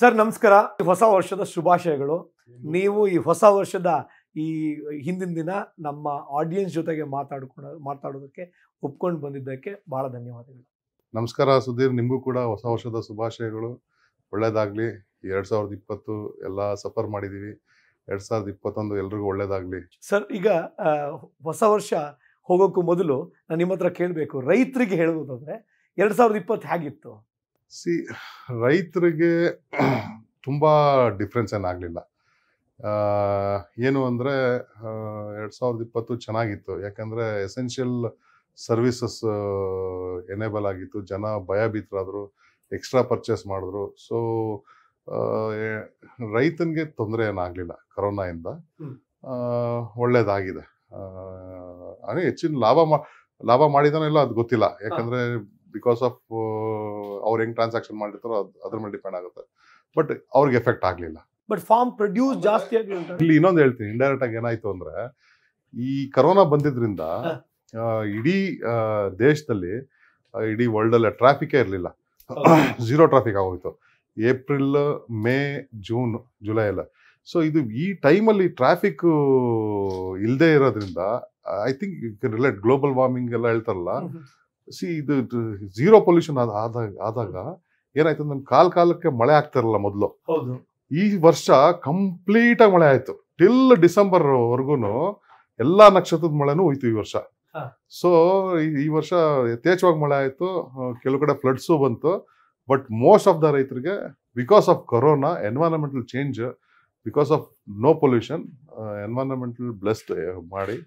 Sir ನಮಸ್ಕಾರ ಹೊಸ ವರ್ಷದ ಶುಭಾಶಯಗಳು ನೀವು ಈ ಹೊಸ ವರ್ಷದ ಈ ಹಿಂದಿನ ದಿನ ನಮ್ಮ ಆಡಿಯನ್ಸ್ ಜೊತೆಗೆ ಮಾತಾಡ್ಕೊಂಡು ಮಾತಾಡೋದಕ್ಕೆ ಒಪ್ಕೊಂಡು ಬಂದಿದ್ದಕ್ಕೆ ಬಹಳ ಧನ್ಯವಾದಗಳು ನಮಸ್ಕಾರ ಸುಧೀರ್ ನಿಮಗೂ ಕೂಡ ಹೊಸ ವರ್ಷದ ಶುಭಾಶಯಗಳು ಒಳ್ಳೇದಾಗಲಿ ಎರಡ್ ಸಾವಿರದ ಇಪ್ಪತ್ತು ಎಲ್ಲ ಸಫರ್ ಮಾಡಿದ್ದೀವಿ ಎರಡ್ ಸಾವಿರದ ಇಪ್ಪತ್ತೊಂದು ಎಲ್ರಿಗೂ ಒಳ್ಳೇದಾಗಲಿ ಸರ್ ಈಗ ಹೊಸ ವರ್ಷ ಹೋಗೋಕ್ಕೂ ಮೊದಲು ನಾನು ನಿಮ್ಮ ಹತ್ರ ಕೇಳಬೇಕು ರೈತರಿಗೆ ಹೇಳುವುದಾದ್ರೆ ಎರಡ್ ಸಾವಿರದ ಇಪ್ಪತ್ತು ಹೇಗಿತ್ತು ಸಿ ರೈತರಿಗೆ ತುಂಬ ಡಿಫ್ರೆನ್ಸ್ ಏನಾಗಲಿಲ್ಲ ಏನು ಅಂದರೆ ಎರಡು ಸಾವಿರದ ಇಪ್ಪತ್ತು ಚೆನ್ನಾಗಿತ್ತು ಯಾಕಂದರೆ ಎಸೆನ್ಷಿಯಲ್ ಸರ್ವಿಸಸ್ ಎನೇಬಲ್ ಆಗಿತ್ತು ಜನ ಭಯಭೀತರಾದರು ಎಕ್ಸ್ಟ್ರಾ ಪರ್ಚೇಸ್ ಮಾಡಿದ್ರು ಸೊ ರೈತನಿಗೆ ತೊಂದರೆ ಏನಾಗಲಿಲ್ಲ ಕರೋನಾಯಿಂದ ಒಳ್ಳೇದಾಗಿದೆ ಅದೇ ಹೆಚ್ಚಿನ ಲಾಭ ಮಾ ಲಾಭ ಮಾಡಿದಾನೋ ಇಲ್ಲ ಅದು ಗೊತ್ತಿಲ್ಲ ಯಾಕಂದರೆ ಬಿಕಾಸ್ ಆಫ್ ಅವ್ರು ಹೆಂಗ್ ಟ್ರಾನ್ಸಾಕ್ಷನ್ ಮಾಡಿರ್ತಾರೋ ಅದ್ರ ಮೇಲೆ ಡಿಪೆಂಡ್ ಆಗುತ್ತೆ ಬಟ್ ಅವ್ರಿಗೆ ಎಫೆಕ್ಟ್ ಆಗ್ಲಿಲ್ಲ ಬಟ್ ಫಾರ್ಮ್ ಪ್ರೊಡ್ಯೂಸ್ ಜಾಸ್ತಿ ಇಲ್ಲಿ ಇನ್ನೊಂದು ಹೇಳ್ತೀನಿ ಇಂಡೈರೆಕ್ಟ್ ಆಗಿ ಏನಾಯ್ತು ಅಂದ್ರೆ ಈ ಕರೋನಾ ಬಂದಿದ್ರಿಂದ ಇಡೀ ದೇಶದಲ್ಲಿ ಇಡೀ ವರ್ಲ್ಡ್ ಅಲ್ಲಿ ಟ್ರಾಫಿಕ್ ಇರಲಿಲ್ಲ ಝೀರೋ ಟ್ರಾಫಿಕ್ ಆಗೋಯ್ತು ಏಪ್ರಿಲ್ ಮೇ ಜೂನ್ ಜುಲೈ ಎಲ್ಲ ಸೊ ಇದು ಈ ಟೈಮಲ್ಲಿ ಟ್ರಾಫಿಕ್ ಇಲ್ಲದೆ ಇರೋದ್ರಿಂದ I think you can relate global warming ಎಲ್ಲ ಹೇಳ್ತಾರಲ್ಲ ಸಿ ಇದು ಝೀರೋ ಪೊಲ್ಯೂಷನ್ ಆದಾಗ ಆದಾಗ ಏನಾಯ್ತು ನಮ್ಗೆ ಕಾಲ್ ಕಾಲಕ್ಕೆ ಮಳೆ ಆಗ್ತಿರಲ್ಲ ಮೊದಲು ಈ ವರ್ಷ ಕಂಪ್ಲೀಟ್ ಆಗಿ ಮಳೆ ಆಯ್ತು ಟಿಲ್ ಡಿಸೆಂಬರ್ ವರ್ಗುನು ಎಲ್ಲಾ ನಕ್ಷತ್ರದ ಮಳೆನೂ ಹೋಯ್ತು ಈ ವರ್ಷ ಸೊ ಈ ವರ್ಷ ಯಥೇಚ್ಛವಾಗಿ ಮಳೆ ಆಯ್ತು ಕೆಲವು ಕಡೆ ಫ್ಲಡ್ಸು ಬಂತು ಬಟ್ ಮೋಸ್ಟ್ ಆಫ್ ದ ರೈತರಿಗೆ because of corona environmental change because of no pollution environmental blessed ಮಾಡಿ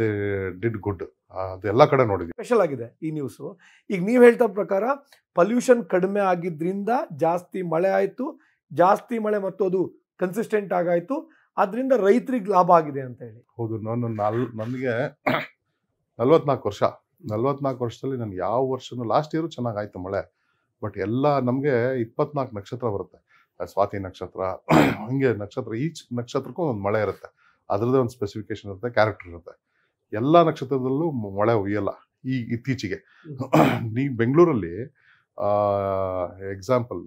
ದೇ ಡಿಡ್ ಗುಡ್ ಅದೆಲ್ಲ ಕಡೆ ನೋಡಿದ್ವಿ ಸ್ಪೆಷಲ್ ಆಗಿದೆ ಈ ನ್ಯೂಸು ಈಗ ನೀವು ಹೇಳ್ತಾ ಪ್ರಕಾರ ಪೊಲ್ಯೂಷನ್ ಕಡಿಮೆ ಆಗಿದ್ದರಿಂದ ಜಾಸ್ತಿ ಮಳೆ ಆಯಿತು ಜಾಸ್ತಿ ಮಳೆ ಮತ್ತು ಅದು ಕನ್ಸಿಸ್ಟೆಂಟ್ ಆಗಾಯಿತು ಅದರಿಂದ ರೈತರಿಗೆ ಲಾಭ ಆಗಿದೆ ಅಂತ ಹೇಳಿ ಹೌದು ನಾನು ನಲ್ ನನಗೆ ನಲ್ವತ್ನಾಲ್ಕು ವರ್ಷ ನಲ್ವತ್ನಾಲ್ಕು ವರ್ಷದಲ್ಲಿ ನನಗೆ ಯಾವ ವರ್ಷನೂ ಲಾಸ್ಟ್ ಇಯರು ಚೆನ್ನಾಗಾಯ್ತು ಮಳೆ ಬಟ್ ಎಲ್ಲ ನಮಗೆ ಇಪ್ಪತ್ನಾಲ್ಕು ನಕ್ಷತ್ರ ಬರುತ್ತೆ ಸ್ವಾತಿ ನಕ್ಷತ್ರ ಹಂಗೆ ನಕ್ಷತ್ರ ಈಚ್ ನಕ್ಷತ್ರಕ್ಕೂ ಒಂದು ಮಳೆ ಇರುತ್ತೆ ಅದರದೇ ಒಂದು ಸ್ಪೆಸಿಫಿಕೇಶನ್ ಇರುತ್ತೆ ಕ್ಯಾರೆಕ್ಟರ್ ಇರುತ್ತೆ ಎಲ್ಲ ನಕ್ಷತ್ರದಲ್ಲೂ ಮಳೆ ಹೊಯ್ಯಲ್ಲ ಈ ಇತ್ತೀಚೆಗೆ ನೀ ಬೆಂಗಳೂರಲ್ಲಿ ಎಕ್ಸಾಂಪಲ್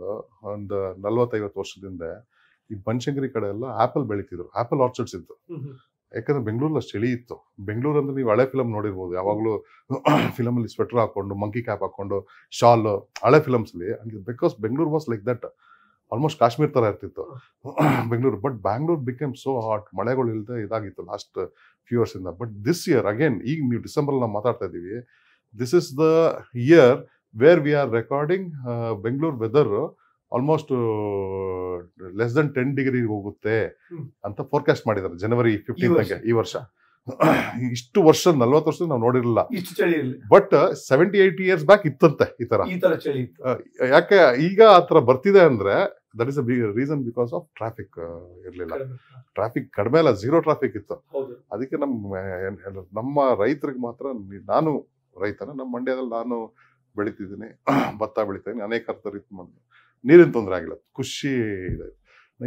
ಒಂದು ನಲ್ವತ್ತೈವತ್ತು ವರ್ಷದಿಂದ ಈ ಬನಶಂಕರಿ ಕಡೆ ಎಲ್ಲ ಆಪಲ್ ಬೆಳೀತಿದ್ರು ಆಪಲ್ ಆರ್ಚರ್ಡ್ಸ್ ಇತ್ತು ಯಾಕಂದ್ರೆ ಬೆಂಗಳೂರಲ್ಲಿ ಅಷ್ಟು ಚಳಿ ಇತ್ತು ಬೆಂಗಳೂರು ಅಂದ್ರೆ ನೀವು ಹಳೆ ಫಿಲಮ್ ನೋಡಿರ್ಬೋದು ಯಾವಾಗಲೂ ಅಲ್ಲಿ ಸ್ವೆಟರ್ ಹಾಕೊಂಡು ಮಂಕಿ ಕ್ಯಾಪ್ ಹಾಕೊಂಡು ಶಾಲ್ ಹಳೆ films because Bengaluru was like that almost Kashmir ತರ ಇರ್ತಿತ್ತು Bengaluru but Bangalore became so hot ಮಳೆಗಳು ಇಲ್ಲದೆ ಇದಾಗಿತ್ತು ಲಾಸ್ಟ್ ಫ್ಯೂ ಇಂದ ಬಟ್ ದಿಸ್ ಇಯರ್ ಅಗೇನ್ ಈಗ ನೀವು ಡಿಸೆಂಬರ್ ನಾವು ಮಾತಾಡ್ತಾ ಇದ್ದೀವಿ this is the year where we are recording Bengaluru weather almost less than ten degree ಹೋಗುತ್ತೆ ಅಂತ ಫೋರ್ಕಾಸ್ಟ್ ಮಾಡಿದ್ದಾರೆ ಜನವರಿ ಫಿಫ್ಟೀನ್ ಈ ವರ್ಷ ಇಷ್ಟು ವರ್ಷ ನಲ್ವತ್ತು ವರ್ಷ ನಾವು ನೋಡಿರಲಿಲ್ಲ but seventy eight years back ಇತ್ತಂತೆ ಈ ತರ uh, ಯಾಕೆ ಈಗ ಆ ಆತರ ಬರ್ತಿದೆ ಅಂದ್ರೆ that is a reason because of traffic ಇರಲಿಲ್ಲ ಟ್ರಾಫಿಕ್ ಕಡಿಮೆ ಅಲ್ಲ ಝೀರೋ ಟ್ರಾಫಿಕ್ ಇತ್ತು ಅದಕ್ಕೆ ನಮ್ಮ ನಮ್ಮ ರೈತರಿಗೆ ಮಾತ್ರ ನಾನು ರೈತನ ನಮ್ಮ ಮಂಡ್ಯದಲ್ಲಿ ನಾನು ಬೆಳಿತಿದ್ದೀನಿ ಭತ್ತ ಬೆಳಿತೀನಿ ಅನೇಕ ರೀತಿ ನೀರಿನ ತೊಂದರೆ ಆಗಿಲ್ಲ ಖುಷಿ ಇದೆ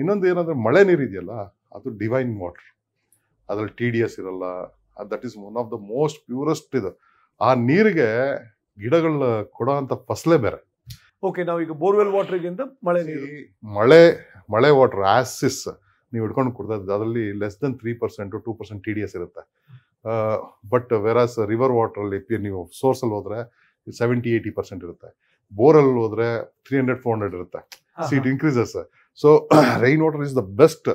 ಇನ್ನೊಂದು ಏನಂದ್ರೆ ಮಳೆ ನೀರು ಇದೆಯಲ್ಲ ಅದು ಡಿವೈನ್ ವಾಟರ್ ಅದ್ರಲ್ಲಿ ಟಿ ಡಿ ಎಸ್ ಇರಲ್ಲ that is one of the most purest ಇದು ಆ ನೀರಿಗೆ ಗಿಡಗಳ ಕೊಡೋ ಅಂತ ಫಸಲೇ ಬೇರೆ ಓಕೆ ನಾವು ಈಗ ಬೋರ್ವೆಲ್ ವಾಟರ್ಗಿಂತ ಮಳೆ ನೀರು ಮಳೆ ಮಳೆ ವಾಟರ್ ಆಸಿಸ್ ನೀವು ಹಿಡ್ಕೊಂಡು ಕುಡ್ದ ಅದರಲ್ಲಿ less than three percent two percent T D S ಇರುತ್ತೆ ಬಟ್ ವೆರಾಸ್ ರಿವರ್ ವಾಟ್ರಲ್ಲಿ ನೀವು ಸೋರ್ಸಲ್ಲಿ ಹೋದ್ರೆ ಸೆವೆಂಟಿ ಏಯ್ಟಿ ಪರ್ಸೆಂಟ್ ಇರುತ್ತೆ ಬೋರಲ್ ಹೋದ್ರೆ ತ್ರೀ ಹಂಡ್ರೆಡ್ ಫೋರ್ ಹಂಡ್ರೆಡ್ ಇರುತ್ತೆ so it increases so rain water is the best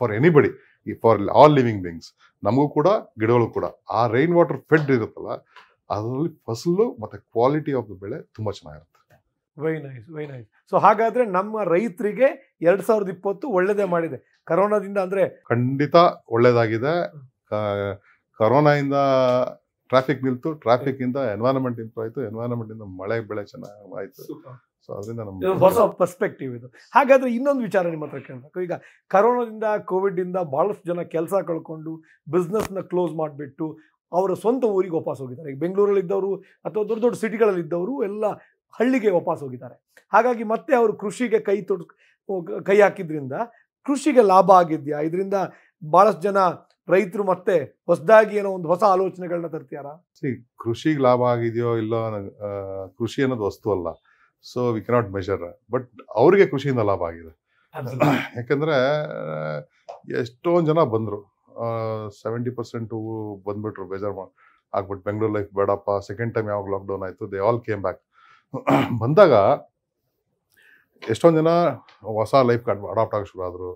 for anybody for all living beings ನಮಗೂ ಕೂಡ ಗಿಡಗಳು ಕೂಡ ಆ ರೈನ್ ವಾಟರ್ ಫೆಡ್ ಇರುತ್ತಲ್ಲ ಅದರಲ್ಲಿ ಫಸಲು ಮತ್ತು ಕ್ವಾಲಿಟಿ ಆಫ್ ದ ಬೆಳೆ ತುಂಬ ಚೆನ್ನಾಗಿರುತ್ತೆ very nice very nice so ಹಾಗಾದ್ರೆ ನಮ್ಮ ರೈತರಿಗೆ ಎರಡ್ ಸಾವಿರದ ಇಪ್ಪತ್ತು ಒಳ್ಳೇದೇ ಮಾಡಿದೆ ಕರೋನಾದಿಂದ ಅಂದ್ರೆ ಖಂಡಿತ ಒಳ್ಳೇದಾಗಿದೆ ಇಂದ ಟ್ರಾಫಿಕ್ ನಿಲ್ತು ಟ್ರಾಫಿಕ್ ಇಂದ ಎನ್ವೈರನ್ಮೆಂಟ್ ಇಂಪ್ರೂವ್ ಆಯ್ತು ಎನ್ವೈರನ್ಮೆಂಟ್ ಇಂದ ಮಳೆ ಬೆಳೆ ಚೆನ್ನಾಗಿ ಆಯ್ತು ಸೊ ಅದರಿಂದ ಹೊಸ ಪರ್ಸ್ಪೆಕ್ಟಿವ್ ಇದು ಹಾಗಾದ್ರೆ ಇನ್ನೊಂದು ವಿಚಾರ ನಿಮ್ಮ ಹತ್ರ ಕೇಳಬೇಕು ಈಗ ಕರೋನಾದಿಂದ ಕೋವಿಡ್ ಇಂದ ಬಹಳಷ್ಟು ಜನ ಕೆಲಸ ಕಳ್ಕೊಂಡು ಬಿಸ್ನೆಸ್ನ ಕ್ಲೋಸ್ ಮಾಡಿಬಿಟ್ಟು ಅವರ ಸ್ವಂತ ಊರಿಗೆ ವಾಪಸ್ ಹೋಗಿದ್ದಾರೆ ಈಗ ಬೆಂಗಳೂರಲ್ಲಿ ಇದ್ದವರು ಅಥವಾ ದೊಡ್ಡ ದೊಡ್ಡ ಸಿಟಿಗಳಲ್ಲಿ ಇದ್ದವರು ಎಲ್ಲ ಹಳ್ಳಿಗೆ ವಾಪಸ್ ಹೋಗಿದ್ದಾರೆ ಹಾಗಾಗಿ ಮತ್ತೆ ಅವರು ಕೃಷಿಗೆ ಕೈ ತೊಡ್ ಕೈ ಹಾಕಿದ್ರಿಂದ ಕೃಷಿಗೆ ಲಾಭ ಆಗಿದೆಯಾ ಇದರಿಂದ ಭಾಳಷ್ಟು ಜನ ರೈತರು ಮತ್ತೆ ಹೊಸದಾಗಿ ಏನೋ ಒಂದು ಹೊಸ ಆಲೋಚನೆಗಳನ್ನ ತರ್ತೀಯಾರ ಕೃಷಿಗೆ ಲಾಭ ಆಗಿದೆಯೋ ಇಲ್ಲೋ ಕೃಷಿ ಅನ್ನೋದು ವಸ್ತು ಅಲ್ಲ so we cannot measure but ಅವರಿಗೆ ಕೃಷಿಯಿಂದ ಲಾಭ ಆಗಿದೆ ಯಾಕಂದ್ರೆ ಎಷ್ಟೊಂದು ಜನ ಬಂದರು ಸೆವೆಂಟಿ ಪರ್ಸೆಂಟ್ ಬಂದ್ಬಿಟ್ರು ಬೇಜಾರು ಆಗ್ಬಿಟ್ಟು ಬೆಂಗಳೂರು ಲೈಫ್ ಬೇಡಪ್ಪ ಸೆಕೆಂಡ್ ಟೈಮ್ ಯಾವಾಗ ಲಾಕ್ಡೌನ್ ಆಯಿತು ದೇ ಆಲ್ ಕೇಮ್ ಬ್ಯಾಕ್ ಬಂದಾಗ ಎಷ್ಟೊಂದು ಜನ ಹೊಸ ಲೈಫ್ ಅಡಾಪ್ಟ್ ಆಗಿ ಶುರು ಆದರು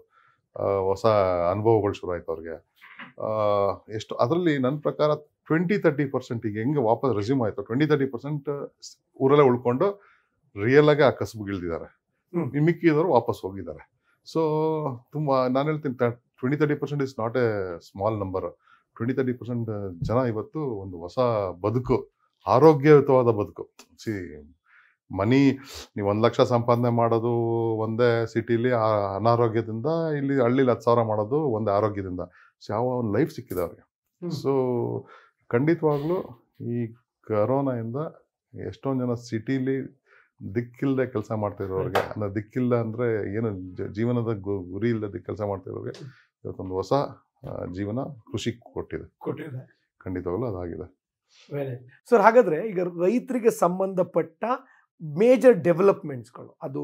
ಹೊಸ ಅನುಭವಗಳು ಶುರು ಆಯ್ತು ಅವ್ರಿಗೆ ಎಷ್ಟು ಅದರಲ್ಲಿ ನನ್ನ ಪ್ರಕಾರ ಟ್ವೆಂಟಿ ತರ್ಟಿ ಪರ್ಸೆಂಟ್ ಈಗ ಹೆಂಗೆ ವಾಪಸ್ ರೆಸ್ಯೂಮ್ ಆಯಿತು ಟ್ವೆಂಟಿ ತರ್ಟಿ ಪರ್ಸೆಂಟ್ ಊರಲ್ಲೇ ಉಳ್ಕೊಂಡು ರಿಯಲ್ ಆಗಿ ಆ ಗಿಳಿದಿದ್ದಾರೆ ಮಿಕ್ಕಿದವರು ವಾಪಸ್ ಹೋಗಿದ್ದಾರೆ ಸೊ ತುಂಬ ನಾನು ಹೇಳ್ತೀನಿ twenty thirty percent is not a small number twenty thirty percent ಜನ ಇವತ್ತು ಒಂದು ಹೊಸ ಬದುಕು ಆರೋಗ್ಯಯುತವಾದ ಬದುಕು ಸಿ ಮನಿ ನೀವು ಒಂದು ಲಕ್ಷ ಸಂಪಾದನೆ ಮಾಡೋದು ಒಂದೇ ಸಿಟಿಲಿ ಅನಾರೋಗ್ಯದಿಂದ ಇಲ್ಲಿ ಹಳ್ಳಿಲಿ ಹತ್ತು ಸಾವಿರ ಮಾಡೋದು ಒಂದೇ ಆರೋಗ್ಯದಿಂದ ಸೊ ಯಾವ ಒಂದು ಲೈಫ್ ಸಿಕ್ಕಿದೆ ಅವ್ರಿಗೆ ಸೊ ಖಂಡಿತವಾಗ್ಲೂ ಈ ಕರೋನಾಯಿಂದ ಎಷ್ಟೊಂದು ಜನ ಸಿಟಿಲಿ ದಿಕ್ಕಿಲ್ಲದೆ ಕೆಲಸ ಮಾಡ್ತಿರೋರಿಗೆ ಅಂದರೆ ದಿಕ್ಕಿಲ್ಲ ಅಂದರೆ ಏನು ಜೀವನದ ಗುರಿ ಇಲ್ಲದೆ ಕೆಲಸ ಮಾಡ್ತಿರೋರಿಗೆ ಇವತ್ತೊಂದು ಹೊಸ ಜೀವನ ಕೃಷಿ ಕೊಟ್ಟಿದೆ ಕೊಟ್ಟಿದೆ ಖಂಡಿತವಾಗ್ಲೂ ಅದಾಗಿದೆ ಸರ್ ಹಾಗಾದ್ರೆ ಈಗ ರೈತರಿಗೆ ಸಂಬಂಧಪಟ್ಟ ಮೇಜರ್ ಡೆವಲಪ್ಮೆಂಟ್ಸ್ಗಳು ಅದು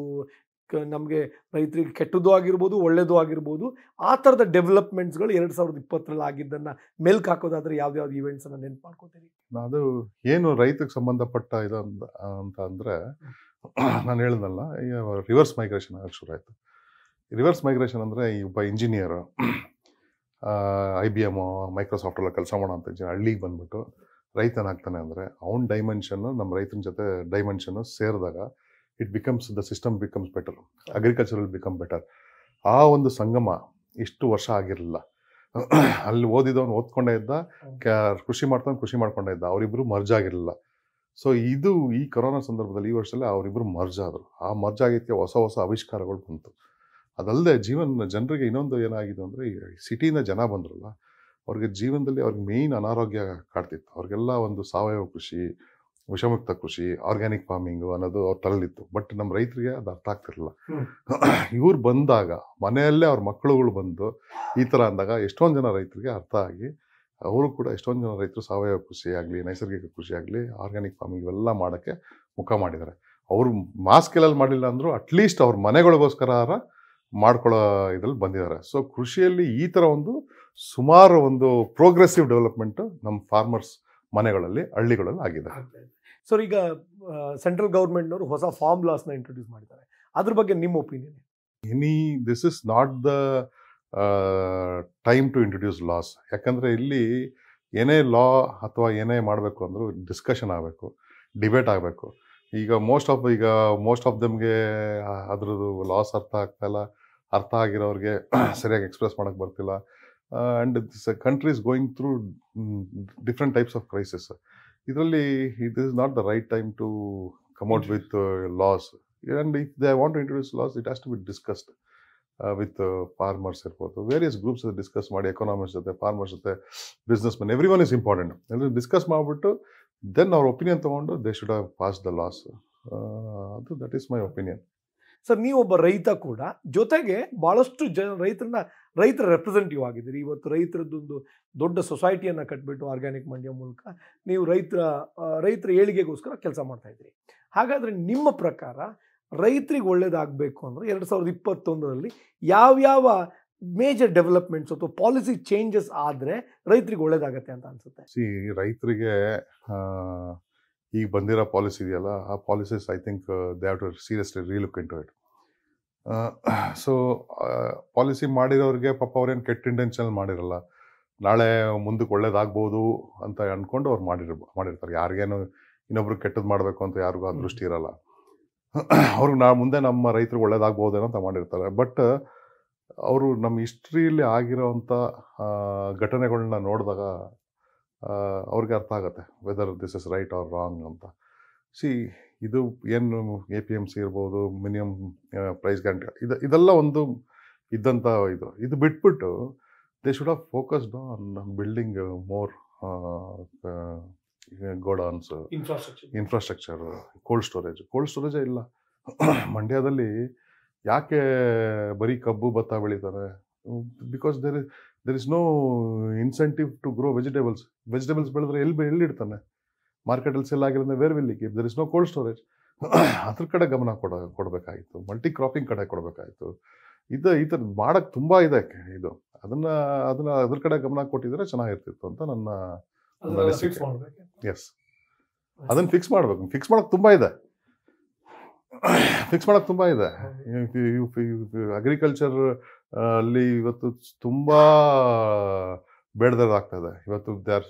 ನಮಗೆ ರೈತರಿಗೆ ಕೆಟ್ಟದ್ದು ಆಗಿರ್ಬೋದು ಒಳ್ಳೆಯದು ಆಗಿರ್ಬೋದು ಆ ಥರದ ಡೆವಲಪ್ಮೆಂಟ್ಸ್ಗಳು ಎರಡು ಸಾವಿರದ ಇಪ್ಪತ್ತರಲ್ಲಿ ಆಗಿದ್ದನ್ನು ಮೆಲ್ಕ್ ಹಾಕೋದಾದರೆ ಯಾವ್ದಾವ್ದು ಈವೆಂಟ್ಸನ್ನು ನೆನ್ಪು ಮಾಡ್ಕೋತೀರಿ ಅದು ಏನು ರೈತಕ್ಕೆ ಸಂಬಂಧಪಟ್ಟ ಇದು ಅಂತ ಅಂದರೆ ನಾನು ಹೇಳ್ದಲ್ಲ ರಿವರ್ಸ್ ಮೈಗ್ರೇಷನ್ ಆಗಕ್ಕೆ ಶುರು ಆಯಿತು ರಿವರ್ಸ್ ಮೈಗ್ರೇಷನ್ ಅಂದರೆ ಈ ಒಬ್ಬ ಇಂಜಿನಿಯರು ಐ ಬಿ ಎಮ್ಮು ಮೈಕ್ರೋಸಾಫ್ಟೆಲ್ಲ ಕೆಲಸ ಮಾಡೋ ಅಂತ ಹಳ್ಳಿಗೆ ಬಂದ್ಬಿಟ್ಟು ರೈತನಾಗ್ತಾನೆ ಅಂದರೆ ಅವ್ನ ಡೈಮೆನ್ಷನ್ನು ನಮ್ಮ ರೈತನ ಜೊತೆ ಡೈಮೆನ್ಷನ್ನು ಸೇರಿದಾಗ it becomes the system becomes better agricultural become better ಆ ಒಂದು ಸಂಗಮ ಇಷ್ಟು ವರ್ಷ ಆಗಿರಲಿಲ್ಲ ಅಲ್ಲಿ ಓದಿದವನು ಓದ್ಕೊಂಡೇ ಇದ್ದ ಕೃಷಿ ಮಾಡ್ತಾನೆ ಕೃಷಿ ಮಾಡ್ಕೊಂಡೇ ಇದ್ದ ಅವರಿಬ್ಬರು ಮರ್ಜ್ ಆಗಿರಲಿಲ್ಲ ಸೊ ಇದು ಈ ಕೊರೋನಾ ಸಂದರ್ಭದಲ್ಲಿ ಈ ವರ್ಷದಲ್ಲಿ ಅವರಿಬ್ಬರು ಮರ್ಜ್ ಆ ಮರ್ಜ್ ಆಗಿದ್ದಕ್ಕೆ ಹೊಸ ಹೊಸ ಆವಿಷ್ಕಾರಗಳು ಬಂತು ಅದಲ್ಲದೆ ಜೀವನ ಜನರಿಗೆ ಇನ್ನೊಂದು ಏನಾಗಿದೆ ಅಂದರೆ ಸಿಟಿಯಿಂದ ಜನ ಬಂದ್ರಲ್ಲ ಅವ್ರಿಗೆ ಜೀವನದಲ್ಲಿ ಅವ್ರಿಗೆ ಮೇಯ್ನ್ ಅನಾರೋಗ್ಯ ಕಾಡ್ತಿತ್ತು ಅವ್ರಿಗೆಲ್ಲ ಒಂದು ಸಾವಯವ ಕೃಷಿ ವಿಷಮುಕ್ತ ಕೃಷಿ ಆರ್ಗ್ಯಾನಿಕ್ ಫಾರ್ಮಿಂಗು ಅನ್ನೋದು ಅವ್ರ ತಲೆಲಿತ್ತು ಬಟ್ ನಮ್ಮ ರೈತರಿಗೆ ಅದು ಅರ್ಥ ಆಗ್ತಿರಲಿಲ್ಲ ಇವ್ರು ಬಂದಾಗ ಮನೆಯಲ್ಲೇ ಅವ್ರ ಮಕ್ಕಳುಗಳು ಬಂದು ಈ ಥರ ಅಂದಾಗ ಎಷ್ಟೊಂದು ಜನ ರೈತರಿಗೆ ಅರ್ಥ ಆಗಿ ಅವರು ಕೂಡ ಎಷ್ಟೊಂದು ಜನ ರೈತರು ಸಾವಯವ ಕೃಷಿ ಆಗಲಿ ನೈಸರ್ಗಿಕ ಕೃಷಿ ಆಗಲಿ ಆರ್ಗ್ಯಾನಿಕ್ ಫಾರ್ಮಿಂಗ್ ಇವೆಲ್ಲ ಮಾಡೋಕ್ಕೆ ಮುಖ ಮಾಡಿದ್ದಾರೆ ಅವರು ಮಾಸ್ಕ್ ಎಲ್ಲ ಮಾಡಲಿಲ್ಲ ಅಂದರೂ ಅಟ್ಲೀಸ್ಟ್ ಅವ್ರ ಮನೆಗಳಿಗೋಸ್ಕರ ಮಾಡ್ಕೊಳ್ಳೋ ಇದ್ರಲ್ಲಿ ಬಂದಿದ್ದಾರೆ ಸೊ ಕೃಷಿಯಲ್ಲಿ ಈ ಥರ ಒಂದು ಸುಮಾರು ಒಂದು ಪ್ರೋಗ್ರೆಸಿವ್ ಡೆವಲಪ್ಮೆಂಟ್ ನಮ್ಮ ಫಾರ್ಮರ್ಸ್ ಮನೆಗಳಲ್ಲಿ ಹಳ್ಳಿಗಳಲ್ಲಿ ಆಗಿದೆ ಸೊ ಈಗ ಸೆಂಟ್ರಲ್ ಗೌರ್ಮೆಂಟ್ನವರು ಹೊಸ ಫಾರ್ಮ್ ಲಾಸ್ನ ಇಂಟ್ರೊಡ್ಯೂಸ್ ಮಾಡಿದ್ದಾರೆ ಅದ್ರ ಬಗ್ಗೆ ನಿಮ್ಮ opinion any this is not the time to introduce laws ಯಾಕಂದರೆ ಇಲ್ಲಿ ಏನೇ ಲಾ ಅಥವಾ ಏನೇ ಮಾಡಬೇಕು ಅಂದರೂ ಡಿಸ್ಕಷನ್ ಆಗಬೇಕು ಡಿಬೇಟ್ ಆಗಬೇಕು ಈಗ ಮೋಸ್ಟ್ ಆಫ್ ಈಗ ಮೋಸ್ಟ್ ಆಫ್ ದಮ್ಗೆ ಅದ್ರದ್ದು ಲಾಸ್ ಅರ್ಥ ಆಗ್ತಾಯಿಲ್ಲ ಅರ್ಥ ಆಗಿರೋರಿಗೆ ಸರಿಯಾಗಿ ಎಕ್ಸ್ಪ್ರೆಸ್ ಮಾಡೋಕ್ಕೆ ಬರ್ತಿಲ್ಲ and this country is going through different types of crisis ಇದರಲ್ಲಿ it is not the right time to come out with laws and if they want to introduce laws it has to be discussed with farmers ಇರ್ಬೋದು various groups discuss ಮಾಡಿ economics ಜೊತೆ farmers ಜೊತೆ businessmen every one is important ಎಲ್ಲರೂ discuss ಮಾಡಿಬಿಟ್ಟು then ಅವ್ರ opinion ತೊಗೊಂಡು they should have pass the laws ಅದು that is my opinion sir ಒಬ್ಬ ರೈತ ಕೂಡ ಜೊತೆಗೆ ಭಾಳಷ್ಟು ಜನ ರೈತರನ್ನ ರೈತರ ರೆಪ್ರೆಸೆಂಟಿವ್ ಆಗಿದ್ದೀರಿ ಇವತ್ತು ರೈತರದ್ದೊಂದು ದೊಡ್ಡ ಸೊಸೈಟಿಯನ್ನು ಕಟ್ಬಿಟ್ಟು ಆರ್ಗ್ಯಾನಿಕ್ ಮಂಡ್ಯ ಮೂಲಕ ನೀವು ರೈತರ ರೈತರ ಏಳಿಗೆಗೋಸ್ಕರ ಕೆಲಸ ಮಾಡ್ತಾ ಇದ್ದೀರಿ ಹಾಗಾದರೆ ನಿಮ್ಮ ಪ್ರಕಾರ ರೈತರಿಗೆ ಒಳ್ಳೇದಾಗಬೇಕು ಅಂದರೆ ಎರಡು ಸಾವಿರದ ಇಪ್ಪತ್ತೊಂದರಲ್ಲಿ ಯಾವ್ಯಾವ ಮೇಜರ್ ಡೆವಲಪ್ಮೆಂಟ್ಸ್ ಅಥವಾ ಪಾಲಿಸಿ ಚೇಂಜಸ್ ಆದರೆ ರೈತರಿಗೆ ಒಳ್ಳೇದಾಗತ್ತೆ ಅಂತ ಅನಿಸುತ್ತೆ ಸಿ ರೈತರಿಗೆ ಈಗ ಬಂದಿರೋ ಪಾಲಿಸಿ ಇದೆಯಲ್ಲ ಆ policies I think they have to seriously relook in to it so policy ಮಾಡಿರೋರಿಗೆ ಪಾಪ ಅವ್ರೇನು ಕೆಟ್ಟ ಇಂಟೆನ್ಷನ್ ಮಾಡಿರಲ್ಲ ನಾಳೆ ಮುಂದಕ್ಕೆ ಒಳ್ಳೇದಾಗ್ಬೋದು ಅಂತ ಅಂದ್ಕೊಂಡು ಅವ್ರು ಮಾಡಿರ್ ಮಾಡಿರ್ತಾರೆ ಯಾರಿಗೇನು ಇನ್ನೊಬ್ರು ಕೆಟ್ಟದ್ದು ಮಾಡಬೇಕು ಅಂತ ಯಾರಿಗೂ ಆ ದೃಷ್ಟಿ ಇರಲ್ಲ ಅವ್ರಿಗೆ ನಾ ಮುಂದೆ ನಮ್ಮ ರೈತರು ಒಳ್ಳೇದಾಗ್ಬೋದೇನೋ ಅಂತ ಮಾಡಿರ್ತಾರೆ ಬಟ್ ಅವರು ನಮ್ಮ ಹಿಸ್ಟ್ರಿಯಲ್ಲಿ ಅಂಥ ಘಟನೆಗಳನ್ನ ನೋಡಿದಾಗ ಅವ್ರಿಗೆ ಅರ್ಥ ಆಗುತ್ತೆ whether this is right or wrong ಅಂತ ಸಿ ಇದು ಏನು ಎ ಪಿ ಎಮ್ ಸಿ ಇರ್ಬೋದು ಮಿನಿಮಮ್ ಪ್ರೈಸ್ ಗ್ಯಾಂಟ್ ಇದು ಇದೆಲ್ಲ ಒಂದು ಇದ್ದಂಥ ಇದು ಇದು ಬಿಟ್ಬಿಟ್ಟು they should of focused on building more godowns infrastructure cold storage cold ಸ್ಟೋರೇಜೇ ಇಲ್ಲ ಮಂಡ್ಯದಲ್ಲಿ ಯಾಕೆ ಬರೀ ಕಬ್ಬು ಭತ್ತ ಬೆಳೀತಾರೆ because there there is no incentive to grow vegetables vegetables ಬೆಳೆದ್ರೆ ಎಲ್ಲಿ ಎಲ್ಲಿ ಎಲ್ಲಿಡ್ತಾನೆ ಮಾರ್ಕೆಟಲ್ಲಿ ಸೆಲ್ ಆಗಿರೋದ್ರೆ where will keep there is no cold storage ಅದ್ರ ಕಡೆ ಗಮನ ಕೊಡ ಕೊಡಬೇಕಾಗಿತ್ತು ಮಲ್ಟಿ ಕ್ರಾಪಿಂಗ್ ಕಡೆ ಕೊಡಬೇಕಾಯ್ತು ಇದು ಈ ಥರ ಮಾಡೋಕ್ಕೆ ತುಂಬ ಇದೆ ಇದು ಅದನ್ನು ಅದನ್ನು ಅದ್ರ ಕಡೆ ಗಮನ ಕೊಟ್ಟಿದ್ರೆ ಚೆನ್ನಾಗಿರ್ತಿತ್ತು ಅಂತ ನನ್ನ ಎಸ್ ಅದನ್ನು ಫಿಕ್ಸ್ ಮಾಡಬೇಕು ಫಿಕ್ಸ್ ಮಾಡೋಕ್ಕೆ ತುಂಬ ಇದೆ ಫಿಕ್ಸ್ ಮಾಡೋಕ್ಕೆ ತುಂಬ ಇದೆ ಅಗ್ರಿಕಲ್ಚರ್ ಅಲ್ಲಿ ಇವತ್ತು ತುಂಬ ಇದೆ ಇವತ್ತು they are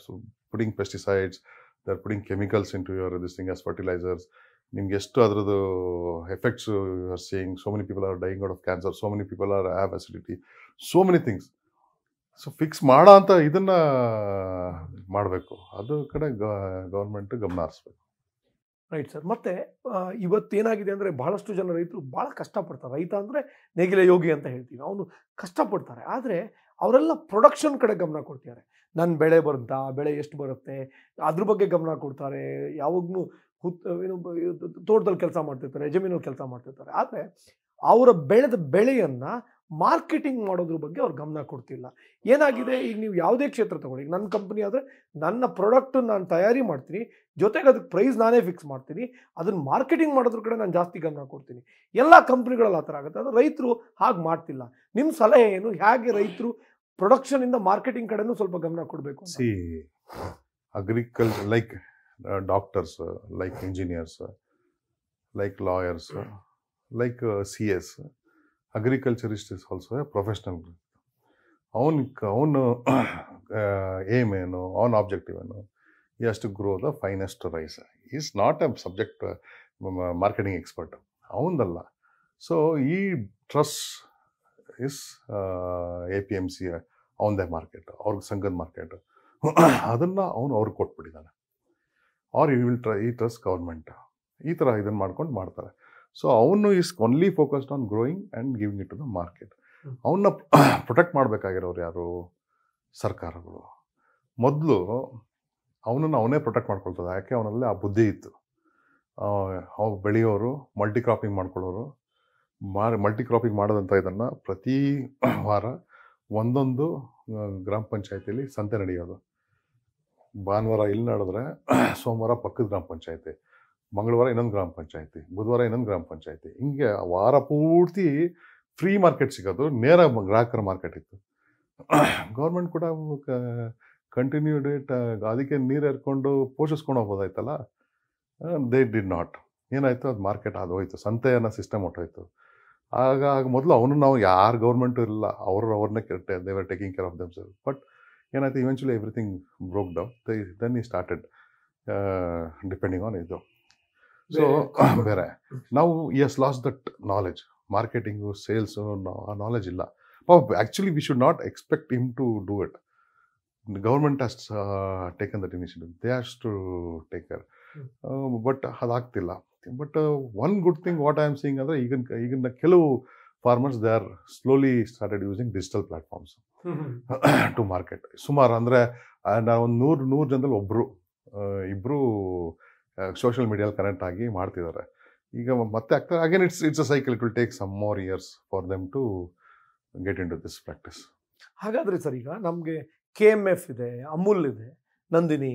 putting pesticides they are putting chemicals into your this thing as fertilizers ನಿಮ್ಗೆ ಎಷ್ಟು ಅದರದ್ದು effects you are seeing so many people are dying out of cancer so many people are have acidity so many things so fix ಮಾಡೋ ಅಂತ ಇದನ್ನು ಮಾಡಬೇಕು ಅದು ಕಡೆ government ಗಮನ ಹರಿಸ್ಬೇಕು ರೈಟ್ ಸರ್ ಮತ್ತೆ ಇವತ್ತೇನಾಗಿದೆ ಅಂದರೆ ಬಹಳಷ್ಟು ಜನ ರೈತರು ಭಾಳ ಕಷ್ಟಪಡ್ತಾರೆ ರೈತ ಅಂದರೆ ನೆಗಿಲೆ ಯೋಗಿ ಅಂತ ಹೇಳ್ತೀವಿ ಅವನು ಕಷ್ಟಪಡ್ತಾರೆ ಆದರೆ ಅವರೆಲ್ಲ ಪ್ರೊಡಕ್ಷನ್ ಕಡೆ ಗಮನ ಕೊಡ್ತಾರೆ ನನ್ನ ಬೆಳೆ ಬರುತ್ತಾ ಬೆಳೆ ಎಷ್ಟು ಬರುತ್ತೆ ಅದ್ರ ಬಗ್ಗೆ ಗಮನ ಕೊಡ್ತಾರೆ ಯಾವಾಗೂ ಹುತ್ತ ಏನು ತೋಟದಲ್ಲಿ ಕೆಲಸ ಮಾಡ್ತಿರ್ತಾರೆ ಜಮೀನಲ್ಲಿ ಕೆಲಸ ಮಾಡ್ತಿರ್ತಾರೆ ಆದರೆ ಅವರ ಬೆಳೆದ ಬೆಳೆಯನ್ನು ಮಾರ್ಕೆಟಿಂಗ್ ಮಾಡೋದ್ರ ಬಗ್ಗೆ ಅವ್ರು ಗಮನ ಕೊಡ್ತಿಲ್ಲ ಏನಾಗಿದೆ ಈಗ ನೀವು ಯಾವುದೇ ಕ್ಷೇತ್ರ ತಗೊಳ್ಳಿ ಈಗ ನನ್ನ ಕಂಪ್ನಿ ಆದರೆ ನನ್ನ ಪ್ರಾಡಕ್ಟು ನಾನು ತಯಾರಿ ಮಾಡ್ತೀನಿ ಜೊತೆಗೆ ಅದಕ್ಕೆ ಪ್ರೈಸ್ ನಾನೇ ಫಿಕ್ಸ್ ಮಾಡ್ತೀನಿ ಅದನ್ನು ಮಾರ್ಕೆಟಿಂಗ್ ಮಾಡೋದ್ರ ಕಡೆ ನಾನು ಜಾಸ್ತಿ ಗಮನ ಕೊಡ್ತೀನಿ ಎಲ್ಲ ಕಂಪ್ನಿಗಳಲ್ಲಿ ಆ ಥರ ಆಗುತ್ತೆ ಆದರೆ ರೈತರು ಹಾಗೆ ಮಾಡ್ತಿಲ್ಲ ನಿಮ್ಮ ಸಲಹೆ ಏನು ಹೇಗೆ ರೈತರು ಪ್ರೊಡಕ್ಷನಿಂದ ಮಾರ್ಕೆಟಿಂಗ್ ಕಡೆನೂ ಸ್ವಲ್ಪ ಗಮನ ಕೊಡಬೇಕು see agriculture like doctors like engineers like lawyers like C S agriculturist is also a professional group. ಅವನ್ ಅವನು ಏಮ್ ಏನು ಅವನ ಆಬ್ಜೆಕ್ಟಿವ್ ಏನು uh, ಈ ಅಷ್ಟು grow the finest rice is not a subject marketing expert ಅವನದಲ್ಲ ಸೊ ಈ trust is A P M C ಅವನದೇ ಮಾರ್ಕೆಟ್ ಅವ್ರಿಗೆ ಸಂಘದ ಮಾರ್ಕೆಟ್ ಅದನ್ನು ಅವನು ಅವ್ರಿಗೆ ಕೊಟ್ಬಿಟ್ಟಿದ್ದಾನೆ ಆರ್ ಯು ವಿಲ್ ಟ್ರ ಈ ಟ್ರಸ್ಟ್ ಗೌರ್ಮೆಂಟ್ ಈ ಥರ ಇದನ್ನು ಮಾಡ್ಕೊಂಡು ಮಾಡ್ತಾರೆ ಸೊ ಅವನು is only focused on growing and giving it to the market ಅವನ್ನ ಪ್ರೊಟೆಕ್ಟ್ ಮಾಡಬೇಕಾಗಿರೋರು ಯಾರು ಸರ್ಕಾರಗಳು ಮೊದಲು ಅವನನ್ನು ಅವನೇ ಪ್ರೊಟೆಕ್ಟ್ ಮಾಡ್ಕೊಳ್ತದೆ ಯಾಕೆ ಅವನಲ್ಲಿ ಆ ಬುದ್ಧಿ ಇತ್ತು ಅವು ಬೆಳೆಯೋರು ಮಲ್ಟಿ ಕ್ರಾಪಿಂಗ್ ಮಾಡ್ಕೊಳ್ಳೋರು ಮಾ ಮಲ್ಟಿ ಕ್ರಾಪಿಂಗ್ ಮಾಡಿದಂಥ ಇದನ್ನು ಪ್ರತಿ ವಾರ ಒಂದೊಂದು ಗ್ರಾಮ ಪಂಚಾಯತಿಯಲ್ಲಿ ಸಂತೆ ನಡೆಯೋದು ಭಾನುವಾರ ಇಲ್ಲಿ ನಡೆದ್ರೆ ಸೋಮವಾರ ಪಕ್ಕದ ಗ್ರಾಮ ಪಂಚಾಯತಿ ಮಂಗಳವಾರ ಇನ್ನೊಂದು ಗ್ರಾಮ ಪಂಚಾಯತಿ ಬುಧವಾರ ಇನ್ನೊಂದು ಗ್ರಾಮ ಪಂಚಾಯತಿ ಹಿಂಗೆ ವಾರ ಪೂರ್ತಿ ಫ್ರೀ ಮಾರ್ಕೆಟ್ ಸಿಗೋದು ನೇರ ಗ್ರಾಹಕರ ಮಾರ್ಕೆಟ್ ಇತ್ತು ಗೌರ್ಮೆಂಟ್ ಕೂಡ ಕಂಟಿನ್ಯೂ ಡೇಟ್ ಅದಕ್ಕೆ ನೀರು ಎರ್ಕೊಂಡು ಪೋಷಿಸ್ಕೊಂಡು ಹೋಗ್ಬೋದಾಯ್ತಲ್ಲ ದೇ ಡಿಡ್ ನಾಟ್ ಏನಾಯಿತು ಅದು ಮಾರ್ಕೆಟ್ ಅದು ಹೋಯ್ತು ಸಂತೆ ಅನ್ನೋ ಸಿಸ್ಟಮ್ ಹೊಟ್ಟೋಯ್ತು ಆಗ ಆಗ ಮೊದಲು ಅವನು ನಾವು ಯಾರು ಗೌರ್ಮೆಂಟು ಇಲ್ಲ ಅವರು they they were taking care of themselves but ಏನಾಯ್ತು eventually everything broke down then ಈ ಸ್ಟಾರ್ಟೆಡ್ ಡಿಪೆಂಡಿಂಗ್ ಆನ್ ಇದು ಸೊ ಬೇರೆ ನಾವು has lost that knowledge marketing sales knowledge ಇಲ್ಲ actually we should not expect him to do it government has taken that initiative they has to take but ಅದಾಗ್ತಿಲ್ಲ but one good thing what I am seeing ಅಂದರೆ ಈಗಿನ ಈಗಿನ ಕೆಲವು farmers they are slowly started using digital platforms to market ಸುಮಾರು ಅಂದರೆ ನಾನು ಒಂದು ನೂರು ನೂರು ಜನದಲ್ಲಿ ಒಬ್ಬರು ಇಬ್ಬರು ಸೋಷಿಯಲ್ ಮೀಡಿಯಲ್ಲಿ ಕನೆಕ್ಟ್ ಆಗಿ ಮಾಡ್ತಿದ್ದಾರೆ ಈಗ ಮತ್ತೆ ಆಗ್ತಾರೆ again it's it's a cycle it will take some more years for them to get into this practice ಹಾಗಾದರೆ ಸರ್ ಈಗ ನಮಗೆ ಕೆ ಎಮ್ ಎಫ್ ಇದೆ ಅಮೂಲ್ ಇದೆ ನಂದಿನಿ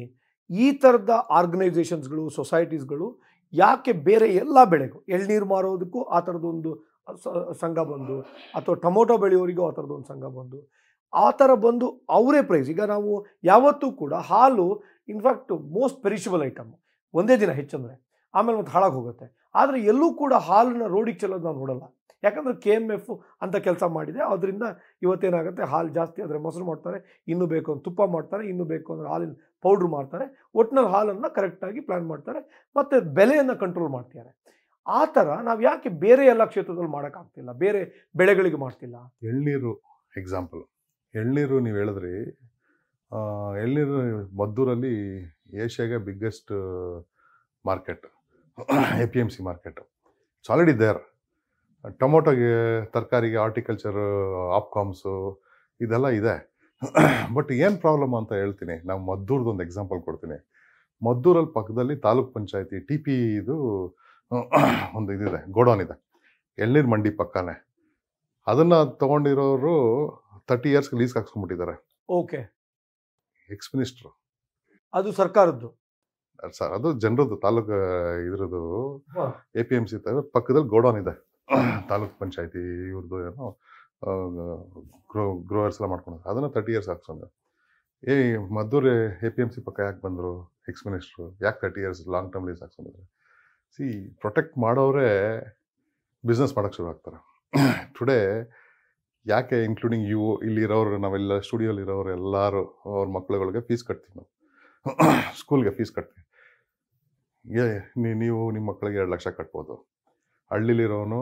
ಈ ಥರದ ಆರ್ಗನೈಸೇಷನ್ಸ್ಗಳು ಸೊಸೈಟೀಸ್ಗಳು ಯಾಕೆ ಬೇರೆ ಎಲ್ಲ ಬೆಳೆಗೂ ಎಳ್ನೀರು ಮಾರೋದಕ್ಕೂ ಆ ಥರದೊಂದು ಸಂಘ ಬಂದು ಅಥವಾ ಟೊಮೊಟೊ ಬೆಳೆಯೋರಿಗೂ ಆ ಥರದೊಂದು ಸಂಘ ಬಂದು ಆ ಥರ ಬಂದು ಅವರೇ ಪ್ರೈಸ್ ಈಗ ನಾವು ಯಾವತ್ತೂ ಕೂಡ ಹಾಲು ಇನ್ಫ್ಯಾಕ್ಟ್ ಮೋಸ್ಟ್ ಪೆರಿಷಬಲ್ ಐಟಮ್ ಒಂದೇ ದಿನ ಹೆಚ್ಚಂದರೆ ಆಮೇಲೆ ಮತ್ತೆ ಹಾಳಾಗಿ ಹೋಗುತ್ತೆ ಆದರೆ ಎಲ್ಲೂ ಕೂಡ ಹಾಲನ್ನು ರೋಡಿಗೆ ಚೆಲ್ಲೋದು ನಾವು ನೋಡಲ್ಲ ಯಾಕಂದರೆ ಕೆ ಎಮ್ ಎಫ್ ಅಂತ ಕೆಲಸ ಮಾಡಿದೆ ಅದರಿಂದ ಇವತ್ತೇನಾಗುತ್ತೆ ಹಾಲು ಜಾಸ್ತಿ ಆದರೆ ಮೊಸರು ಮಾಡ್ತಾರೆ ಇನ್ನೂ ಬೇಕು ಅಂತ ತುಪ್ಪ ಮಾಡ್ತಾರೆ ಇನ್ನೂ ಬೇಕು ಅಂದರೆ ಹಾಲಿನ ಪೌಡ್ರ್ ಮಾಡ್ತಾರೆ ಒಟ್ಟಿನಲ್ಲಿ ಹಾಲನ್ನು ಕರೆಕ್ಟಾಗಿ ಪ್ಲ್ಯಾನ್ ಮಾಡ್ತಾರೆ ಮತ್ತು ಬೆಲೆಯನ್ನು ಕಂಟ್ರೋಲ್ ಮಾಡ್ತಾರೆ ಆ ಥರ ನಾವು ಯಾಕೆ ಬೇರೆ ಎಲ್ಲ ಕ್ಷೇತ್ರದಲ್ಲಿ ಮಾಡೋಕ್ಕಾಗ್ತಿಲ್ಲ ಬೇರೆ ಬೆಳೆಗಳಿಗೆ ಮಾಡ್ತಿಲ್ಲ ಎಳ್ನೀರು ಎಕ್ಸಾಂಪಲ್ ಎಳ್ನೀರು ನೀವು ಹೇಳಿದ್ರಿ ಎಳ್ನೀರು ಮದ್ದೂರಲ್ಲಿ ಏಷ್ಯಾಗೆ biggest market A P M C market it's already there ಟೊಮೊಟೊಗೆ ತರಕಾರಿಗೆ ಆರ್ಟಿಕಲ್ಚರ್ ಆಪ್ಕಾಮ್ಸು ಇದೆಲ್ಲ ಇದೆ ಬಟ್ ಏನು ಪ್ರಾಬ್ಲಮ್ ಅಂತ ಹೇಳ್ತೀನಿ ನಾವು ಮದ್ದೂರ್ದು ಒಂದು ಎಕ್ಸಾಂಪಲ್ ಕೊಡ್ತೀನಿ ಮದ್ದೂರಲ್ಲಿ ಪಕ್ಕದಲ್ಲಿ ತಾಲೂಕ್ ಪಂಚಾಯತಿ ಟಿ ಪಿ ಇದು ಒಂದು ಇದಿದೆ ಗೋಡೌನ್ ಇದೆ ಎಳ್ನೀರು ಮಂಡಿ ಪಕ್ಕನೇ ಅದನ್ನು ತೊಗೊಂಡಿರೋರು ತರ್ಟಿ ಇಯರ್ಸ್ಗೆ ಲೀಸ್ ಹಾಕ್ಸ್ಕೊಂಡ್ಬಿಟ್ಟಿದ್ದಾರೆ ಓಕೆ ಎಕ್ಸ್ ಮಿನಿಸ್ಟ್ರು ಅದು ಸರ್ಕಾರದ್ದು ಸರ್ ಅದು ಜನರದ್ದು ತಾಲೂಕು ಇದ್ರದ್ದು ಎ ಪಿ ಎಂ ಸಿ ಪಕ್ಕದಲ್ಲಿ ಗೋಡೌನ್ ಇದೆ ತಾಲೂಕ್ ಪಂಚಾಯತಿ ಇವ್ರದ್ದು ಏನೋ ಗ್ರೋ ಗ್ರೋವರ್ಸ್ ಎಲ್ಲ ಮಾಡ್ಕೊಂಡು ಅದನ್ನು ತರ್ಟಿ ಇಯರ್ಸ್ ಹಾಕ್ಸೊಂಡು ಏ Maddur A P M C ಪಕ್ಕ ಯಾಕೆ ಬಂದರು ಎಕ್ಸ್ ಮಿನಿಸ್ಟ್ರು ಯಾಕೆ thirty years long term lease ಹಾಕ್ಸಂದ್ರೆ ಸಿ ಪ್ರೊಟೆಕ್ಟ್ ಮಾಡೋರೇ ಬಿಸ್ನೆಸ್ ಮಾಡೋಕ್ಕೆ ಶುರು ಆಗ್ತಾರೆ ಟುಡೇ ಯಾಕೆ ಇನ್ಕ್ಲೂಡಿಂಗ್ ಯು ಇಲ್ಲಿರೋರು ನಾವೆಲ್ಲ ಸ್ಟುಡಿಯೋಲಿರೋರು ಎಲ್ಲರೂ ಅವ್ರ ಮಕ್ಳುಗಳಿಗೆ ಫೀಸ್ ಕಟ್ತೀವಿ ನಾವು ಸ್ಕೂಲ್ಗೆ ಫೀಸ್ ಕಟ್ತೀವಿ ನೀವು ನಿಮ್ಮ ಮಕ್ಕಳಿಗೆ ಎರಡು ಲಕ್ಷ ಕಟ್ಬೋದು ಹಳ್ಳಿಲಿರೋನು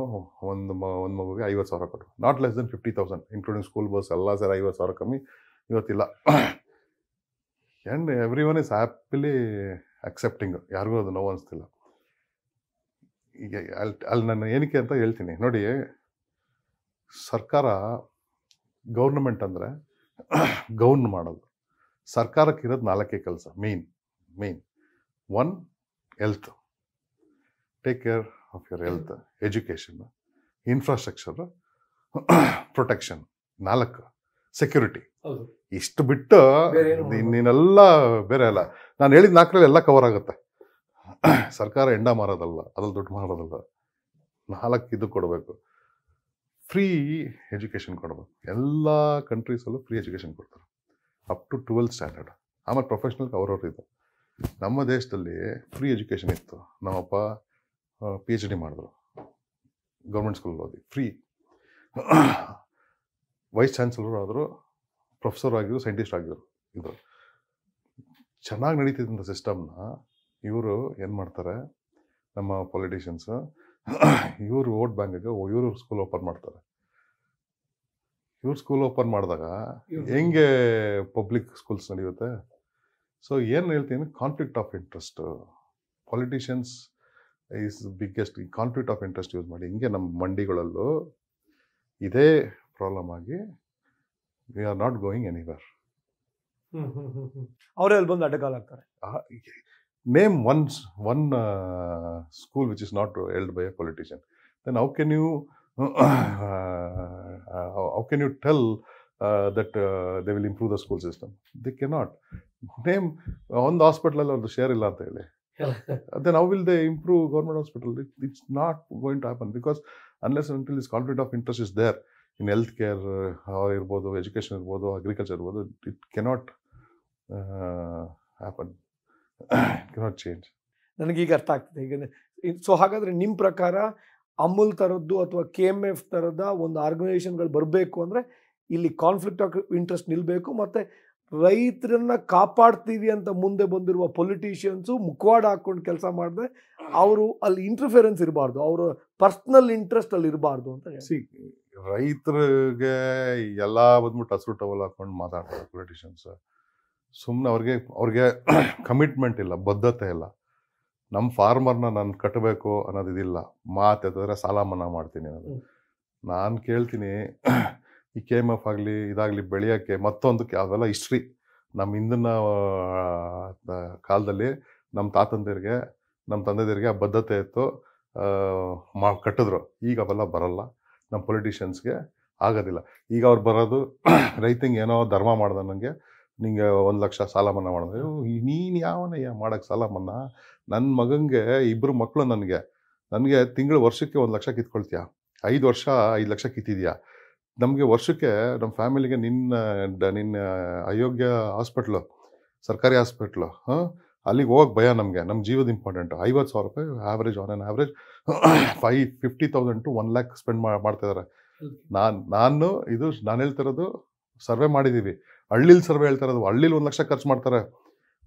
ಒಂದು ಮ ಒಂದು ಮಗುಗೆ ಐವತ್ತು ಸಾವಿರ ಕೊಟ್ಟು not less then fifty thousand including school bus ಎಲ್ಲ ಸರ್ ಐವತ್ತು ಸಾವಿರ ಕಮ್ಮಿ ಇವತ್ತಿಲ್ಲ and every one is happily accepting ಯಾರಿಗೂ ಅದು ನೋವು ಅನಿಸ್ತಿಲ್ಲ ಈಗ ಅಲ್ಲಿ ಅಲ್ಲಿ ನಾನು ಏನಕ್ಕೆ ಅಂತ ಹೇಳ್ತೀನಿ ನೋಡಿ ಸರ್ಕಾರ ಗೌರ್ನಮೆಂಟ್ ಅಂದರೆ ಗೌನ್ ಮಾಡೋದು ಸರ್ಕಾರಕ್ಕೆ ಇರೋದು ನಾಲ್ಕೇ ಕೆಲಸ main main one health take care of your health education infrastructure protection ನಾಲ್ಕು ಸೆಕ್ಯೂರಿಟಿ ಇಷ್ಟು ಬಿಟ್ಟು ಇನ್ನೇನೆಲ್ಲ ಬೇರೆ ಅಲ್ಲ ನಾನು ಹೇಳಿದ ನಾಲ್ಕರಲ್ಲಿ ಎಲ್ಲ ಕವರ್ ಆಗುತ್ತೆ ಸರ್ಕಾರ ಎಂಡ ಮಾರೋದಲ್ಲ ಅದ್ರಲ್ಲಿ ದುಡ್ಡು ಮಾರೋದಲ್ಲ ನಾಲ್ಕು ಇದು ಕೊಡಬೇಕು ಫ್ರೀ ಎಜುಕೇಷನ್ ಕೊಡಬೇಕು ಎಲ್ಲ ಕಂಟ್ರೀಸಲ್ಲೂ ಫ್ರೀ ಎಜುಕೇಷನ್ ಕೊಡ್ತಾರೆ ಅಪ್ ಟು ಟ್ವೆಲ್ತ್ ಸ್ಟ್ಯಾಂಡರ್ಡ್ ಆಮೇಲೆ ಪ್ರೊಫೆಷ್ನಲ್ಗೆ ಅವ್ರವ್ರು ಇದು ನಮ್ಮ ದೇಶದಲ್ಲಿ ಫ್ರೀ ಎಜುಕೇಷನ್ ಇತ್ತು ನಮ್ಮಪ್ಪ ಪಿ ಎಚ್ ಡಿ ಮಾಡಿದ್ರು ಗೌರ್ಮೆಂಟ್ ಸ್ಕೂಲಲ್ಲಿ ಓದಿ ಫ್ರೀ ವೈಸ್ ಚಾನ್ಸಲರ್ ಆದರು ಪ್ರೊಫೆಸರ್ ಆಗಿದ್ರು ಸೈಂಟಿಸ್ಟ್ ಆಗಿದ್ರು ಇದ್ರು ಚೆನ್ನಾಗಿ ನಡೀತಿದ್ದಂಥ ಸಿಸ್ಟಮ್ನ ಇವರು ಏನು ಮಾಡ್ತಾರೆ ನಮ್ಮ ಪೊಲಿಟಿಷಿಯನ್ಸ್ ಇವರು ವೋಟ್ ಬ್ಯಾಂಕ್ಗೆ ಇವರು ಸ್ಕೂಲ್ ಓಪನ್ ಮಾಡ್ತಾರೆ ಇವ್ರು ಸ್ಕೂಲ್ ಓಪನ್ ಮಾಡಿದಾಗ ಹೆಂಗೆ ಪಬ್ಲಿಕ್ ಸ್ಕೂಲ್ಸ್ ನಡೆಯುತ್ತೆ ಸೊ ಏನು ಹೇಳ್ತೀನಿ conflict of interest politicians is biggest ಈ ಕಾನ್ಫ್ಲಿಕ್ಟ್ ಆಫ್ ಇಂಟ್ರೆಸ್ಟ್ ಯೂಸ್ ಮಾಡಿ ಹಿಂಗೆ ನಮ್ಮ ಮಂಡಿಗಳಲ್ಲೂ ಇದೇ ಪ್ರಾಬ್ಲಮ್ ಆಗಿ we are not going anywhere ಅವರೇ ಅಲ್ಲಿ ಬಂದು ಅಡ್ಡಗಾಲಾಗ್ತಾರೆ name one one school which is not held by a politician then how can you Uh, how can you tell uh, that uh, they will improve the school system? They cannot. Name ಒಂದು ಹಾಸ್ಪಿಟಲಲ್ಲಿ ಅವ್ರದ್ದು share ಇಲ್ಲ ಅಂತ ಹೇಳಿ then how will they improve government hospital it's not going to because unless until is conflict of interest is there in health care ಇರ್ಬೋದು education ಇರ್ಬೋದು agriculture ಇರ್ಬೋದು it cannot happen cannot change ನನಗೀಗ ಅರ್ಥ ಆಗ್ತದೆ ಈಗ ಸೊ ಹಾಗಾದರೆ ನಿಮ್ಮ ಪ್ರಕಾರ ಅಮುಲ್ ಥರದ್ದು ಅಥವಾ ಕೆ ಎಮ್ ಎಫ್ ಥರದ ಒಂದು ಆರ್ಗನೈಸೇಷನ್ಗಳು ಬರಬೇಕು ಅಂದರೆ ಇಲ್ಲಿ ಕಾನ್ಫ್ಲಿಕ್ಟ್ ಆಫ್ ಇಂಟ್ರೆಸ್ಟ್ ನಿಲ್ಲಬೇಕು ಮತ್ತು ರೈತರನ್ನ ಕಾಪಾಡ್ತೀವಿ ಅಂತ ಮುಂದೆ ಬಂದಿರುವ ಪೊಲಿಟಿಷಿಯನ್ಸು ಮುಖವಾಡ ಹಾಕ್ಕೊಂಡು ಕೆಲಸ ಮಾಡಿದ್ರೆ ಅವರು ಅಲ್ಲಿ ಇಂಟರ್ಫಿಯರೆನ್ಸ್ ಇರಬಾರ್ದು ಅವರ ಪರ್ಸ್ನಲ್ ಇಂಟ್ರೆಸ್ಟ್ ಅಲ್ಲಿ ಇರಬಾರ್ದು ಅಂತ ರೈತರಿಗೆ ಎಲ್ಲ ಬಂದ್ಬಿಟ್ಟು ಹಸಿರು ಟವಲ್ ಹಾಕೊಂಡು ಮಾತಾಡ್ತಾರೆ ಪೊಲಿಟಿಷಿಯನ್ಸ್ ಸುಮ್ಮನೆ ಅವ್ರಿಗೆ ಅವ್ರಿಗೆ ಕಮಿಟ್ಮೆಂಟ್ ಇಲ್ಲ ಬದ್ಧತೆ ಇಲ್ಲ ನಮ್ಮ ಫಾರ್ಮರ್ನ ನಾನು ಕಟ್ಟಬೇಕು ಅನ್ನೋದು ಇದಿಲ್ಲ ಎತ್ತಿದ್ರೆ ಸಾಲ ಮನ್ನಾ ಮಾಡ್ತೀನಿ ಅನ್ನೋದು ನಾನು ಕೇಳ್ತೀನಿ ಈ ಕೆ ಎಮ್ ಎಫ್ ಆಗಲಿ ಇದಾಗಲಿ ಬೆಳೆಯೋಕ್ಕೆ ಮತ್ತೊಂದು ಅವೆಲ್ಲ ಹಿಸ್ಟ್ರಿ ನಮ್ಮ ಹಿಂದಿನ ಕಾಲದಲ್ಲಿ ನಮ್ಮ ತಾತಂದಿರಿಗೆ ನಮ್ಮ ತಂದೆದಿರಿಗೆ ಆ ಬದ್ಧತೆ ಇತ್ತು ಮಾ ಕಟ್ಟಿದ್ರು ಈಗ ಅವೆಲ್ಲ ಬರಲ್ಲ ನಮ್ಮ ಪೊಲಿಟಿಷಿಯನ್ಸ್ಗೆ ಆಗೋದಿಲ್ಲ ಈಗ ಅವ್ರು ಬರೋದು ರೈತಂಗೆ ಏನೋ ಧರ್ಮ ಮಾಡ್ದ ನನಗೆ ನಿಂಗೆ ಒಂದು ಲಕ್ಷ ಸಾಲ ಮನ್ನಾ ಮಾಡೋದು ನೀನು ಯಾವನಯ್ಯ ಮಾಡೋಕ್ಕೆ ಸಾಲ ಮನ್ನಾ ನನ್ನ ಮಗಂಗೆ ಇಬ್ಬರು ಮಕ್ಕಳು ನನಗೆ ನನಗೆ ತಿಂಗಳು ವರ್ಷಕ್ಕೆ ಒಂದು ಲಕ್ಷ ಕಿತ್ಕೊಳ್ತೀಯಾ ಐದು ವರ್ಷ ಐದು ಲಕ್ಷ ಕಿತ್ತಿದ್ಯಾ ನಮಗೆ ವರ್ಷಕ್ಕೆ ನಮ್ಮ ಫ್ಯಾಮಿಲಿಗೆ ನಿನ್ನ ನಿನ್ನ ಅಯೋಗ್ಯ ಹಾಸ್ಪಿಟ್ಲು ಸರ್ಕಾರಿ ಹಾಸ್ಪಿಟ್ಲು ಹಾಂ ಅಲ್ಲಿಗೆ ಹೋಗಕ್ಕೆ ಭಯ ನಮಗೆ ನಮ್ಮ ಜೀವದ ಇಂಪಾರ್ಟೆಂಟು ಐವತ್ತು ಸಾವಿರ ರೂಪಾಯಿ ಆ್ಯಾವ್ರೇಜ್ ಆನ್ ಆನ್ ಆ್ಯಾವ್ರೇಜ್ ಫೈ fifty thousand to one lakh spend ಮಾಡ್ತಾಯಿದ್ದಾರೆ ನಾನು ನಾನು ಇದು ನಾನು ಹೇಳ್ತಿರೋದು ಸರ್ವೆ ಮಾಡಿದ್ದೀವಿ ಹಳ್ಳಿಲಿ ಸರ್ವೆ ಹೇಳ್ತಾರೆ ಅದು ಹಳ್ಳಿಲಿ ಒಂದು ಲಕ್ಷ ಖರ್ಚು ಮಾಡ್ತಾರೆ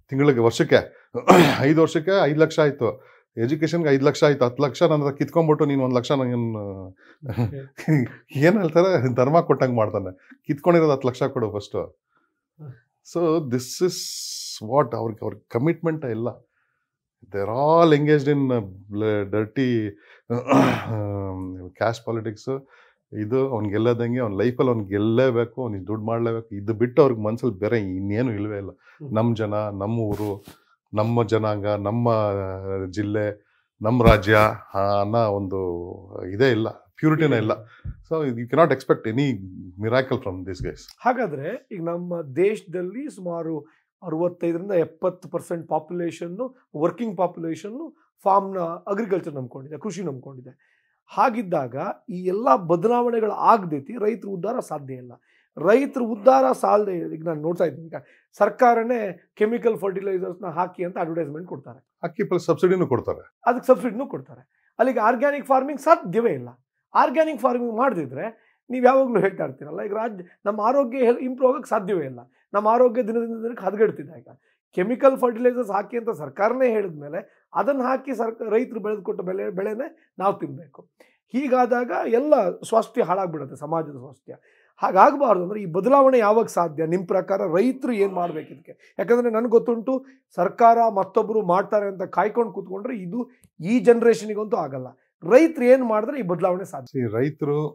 ತಿಂಗಳಿಗೆ ವರ್ಷಕ್ಕೆ ಐದು ವರ್ಷಕ್ಕೆ ಐದು ಲಕ್ಷ ಆಯಿತು ಎಜುಕೇಷನ್ಗೆ ಐದು ಲಕ್ಷ ಆಯಿತು ಹತ್ತು ಲಕ್ಷ ನನ್ನ ಕಿತ್ಕೊಂಡ್ಬಿಟ್ಟು ನೀನು ಒಂದು ಲಕ್ಷ ನಾನು ಏನು ಹೇಳ್ತಾರೆ ಧರ್ಮ ಕೊಟ್ಟಂಗೆ ಮಾಡ್ತಾನೆ ಕಿತ್ಕೊಂಡಿರೋದು ಹತ್ತು ಲಕ್ಷ ಕೊಡು first so this is what ಅವ್ರಿಗೆ ಅವ್ರಿಗೆ ಕಮಿಟ್ಮೆಂಟ ಇಲ್ಲ they're all engaged in dirty cash politics ಇದು ಅವ್ನು ಗೆಲ್ಲದಂಗೆ ಅವ್ನ ಲೈಫಲ್ಲಿ ಅವ್ನು ಗೆಲ್ಲಬೇಕು ಅವ್ನಿಗೆ ದುಡ್ಡು ಮಾಡಲೇಬೇಕು ಇದು ಬಿಟ್ಟು ಅವ್ರಿಗೆ ಮನಸ್ಸಲ್ಲಿ ಬೇರೆ ಇನ್ನೇನು ಇಲ್ಲವೇ ಇಲ್ಲ ನಮ್ಮ ಜನ ನಮ್ಮ ಊರು ನಮ್ಮ ಜನಾಂಗ ನಮ್ಮ ಜಿಲ್ಲೆ ನಮ್ಮ ರಾಜ್ಯ ಅನ್ನೋ ಒಂದು ಇದೇ ಇಲ್ಲ ಪ್ಯೂರಿಟಿನೇ ಇಲ್ಲ so you cannot expect any miracle from this guys ಹಾಗಾದರೆ ಈಗ ನಮ್ಮ ದೇಶದಲ್ಲಿ ಸುಮಾರು ಅರವತ್ತೈದರಿಂದ ಎಪ್ಪತ್ತು ಪರ್ಸೆಂಟ್ ಪಾಪ್ಯುಲೇಷನ್ನು ವರ್ಕಿಂಗ್ ಪಾಪ್ಯುಲೇಷನ್ನು ಫಾರ್ಮ್ನ ಅಗ್ರಿಕಲ್ಚರ್ ನಂಬ್ಕೊಂಡಿದೆ ಕೃಷಿ ನಂಬ್ಕೊಂಡಿದೆ ಹಾಗಿದ್ದಾಗ ಈ ಎಲ್ಲ ಬದಲಾವಣೆಗಳು ಆಗದೈತಿ ರೈತರು ಉದ್ಧಾರ ಸಾಧ್ಯ ಇಲ್ಲ ರೈತರ ಉದ್ಧಾರ ಸಾಲದೆ ಈಗ ನಾನು ನೋಡ್ತಾ ಇದ್ದೀನಿ ಈಗ ಸರ್ಕಾರನೇ ಕೆಮಿಕಲ್ ಫರ್ಟಿಲೈಸರ್ಸ್ನ ಹಾಕಿ ಅಂತ ಅಡ್ವರ್ಟೈಸ್ಮೆಂಟ್ ಕೊಡ್ತಾರೆ ಅಕ್ಕಿ ಪ್ಲಸ್ ಸಬ್ಸಿಡಿನೂ ಕೊಡ್ತಾರೆ ಅದಕ್ಕೆ ಸಬ್ಸಿಡಿನೂ ಕೊಡ್ತಾರೆ ಅಲ್ಲಿಗೆ ಆರ್ಗ್ಯಾನಿಕ್ ಫಾರ್ಮಿಂಗ್ ಸಾಧ್ಯವೇ ಇಲ್ಲ ಆರ್ಗ್ಯಾನಿಕ್ ಫಾರ್ಮಿಂಗ್ ಮಾಡದಿದ್ರೆ ನೀವು ಯಾವಾಗಲೂ ಹೇಳ್ತಾ ಇರ್ತೀರಲ್ಲ ಈಗ ರಾಜ್ಯ ನಮ್ಮ ಆರೋಗ್ಯ ಇಂಪ್ರೂವ್ ಆಗೋಕ್ಕೆ ಸಾಧ್ಯವೇ ಇಲ್ಲ ನಮ್ಮ ಆರೋಗ್ಯ ದಿನದಿಂದ ದಿನಕ್ಕೆ ಹದಗೆಡ್ತಿದೆ ಈಗ ಕೆಮಿಕಲ್ ಫರ್ಟಿಲೈಸರ್ಸ್ ಹಾಕಿ ಅಂತ ಸರ್ಕಾರನೇ ಹೇಳಿದ ಮೇಲೆ ಅದನ್ನು ಹಾಕಿ ಸರ್ಕ ರೈತರು ಬೆಳೆದುಕೊಟ್ಟ ಬೆಲೆ ಬೆಳೆನೇ ನಾವು ತಿನ್ನಬೇಕು ಹೀಗಾದಾಗ ಎಲ್ಲ ಸ್ವಾಸ್ಥ್ಯ ಹಾಳಾಗ್ಬಿಡುತ್ತೆ ಸಮಾಜದ ಸ್ವಾಸ್ಥ್ಯ ಹಾಗಾಗಬಾರ್ದು ಅಂದರೆ ಈ ಬದಲಾವಣೆ ಯಾವಾಗ ಸಾಧ್ಯ ನಿಮ್ಮ ಪ್ರಕಾರ ರೈತರು ಏನು ಮಾಡಬೇಕು ಇದಕ್ಕೆ ಯಾಕಂದರೆ ನನಗೆ ಗೊತ್ತುಂಟು ಸರ್ಕಾರ ಮತ್ತೊಬ್ಬರು ಮಾಡ್ತಾರೆ ಅಂತ ಕಾಯ್ಕೊಂಡು ಕೂತ್ಕೊಂಡ್ರೆ ಇದು ಈ ಜನ್ರೇಷನಿಗಂತೂ ಆಗಲ್ಲ ರೈತರು ಏನು ಮಾಡಿದ್ರೆ ಈ ಬದಲಾವಣೆ ಸಾಧ್ಯ ರೈತರು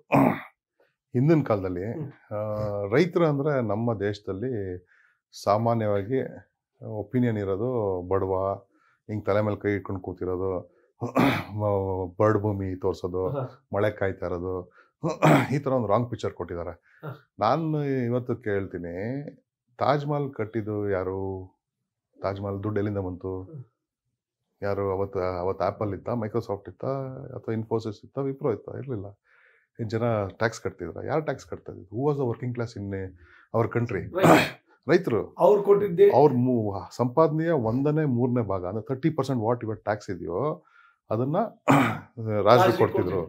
ಹಿಂದಿನ ಕಾಲದಲ್ಲಿ ರೈತರು ಅಂದರೆ ನಮ್ಮ ದೇಶದಲ್ಲಿ ಸಾಮಾನ್ಯವಾಗಿ ಒಪಿನಿಯನ್ ಇರೋದು ಬಡವ ಹಿಂಗೆ ತಲೆ ಮೇಲೆ ಕೈ ಇಟ್ಕೊಂಡು ಕೂತಿರೋದು ಬರ್ಡ್ ಭೂಮಿ ತೋರಿಸೋದು ಮಳೆ ಕಾಯ್ತಾ ಇರೋದು ಈ ಥರ ಒಂದು ರಾಂಗ್ ಪಿಕ್ಚರ್ ಕೊಟ್ಟಿದ್ದಾರೆ ನಾನು ಇವತ್ತು ಕೇಳ್ತೀನಿ ತಾಜ್ ಮಹಲ್ ಕಟ್ಟಿದ್ದು ಯಾರು ತಾಜ್ ಮಹಲ್ ದುಡ್ಡು ಎಲ್ಲಿಂದ ಬಂತು ಯಾರು ಅವತ್ತು ಅವತ್ತು ಆ್ಯಪಲ್ ಇತ್ತ ಮೈಕ್ರೋಸಾಫ್ಟ್ ಇತ್ತ ಅಥವಾ ಇನ್ಫೋಸಿಸ್ ಇತ್ತ ವಿಪ್ರೋ ಇತ್ತ ಇರಲಿಲ್ಲ ಜನ ಟ್ಯಾಕ್ಸ್ ಕಟ್ತಿದ್ರ ಯಾರು ಟ್ಯಾಕ್ಸ್ ಕಟ್ತಾ ಇದ್ರು who was the working class in our country ರೈತರು ಅವ್ರು ಕೊಟ್ಟಿದ್ದೆ ಅವ್ರ ಸಂಪಾದನೆಯ ಒಂದನೇ ಮೂರನೇ ಭಾಗ ಅಂದ್ರೆ ತರ್ಟಿ ಪರ್ಸೆಂಟ್ ವಾಟ್ ಇವತ್ತು ಟ್ಯಾಕ್ಸ್ ಇದೆಯೋ ಅದನ್ನ ರಾಜ್ರು ಕೊಡ್ತಿದ್ರು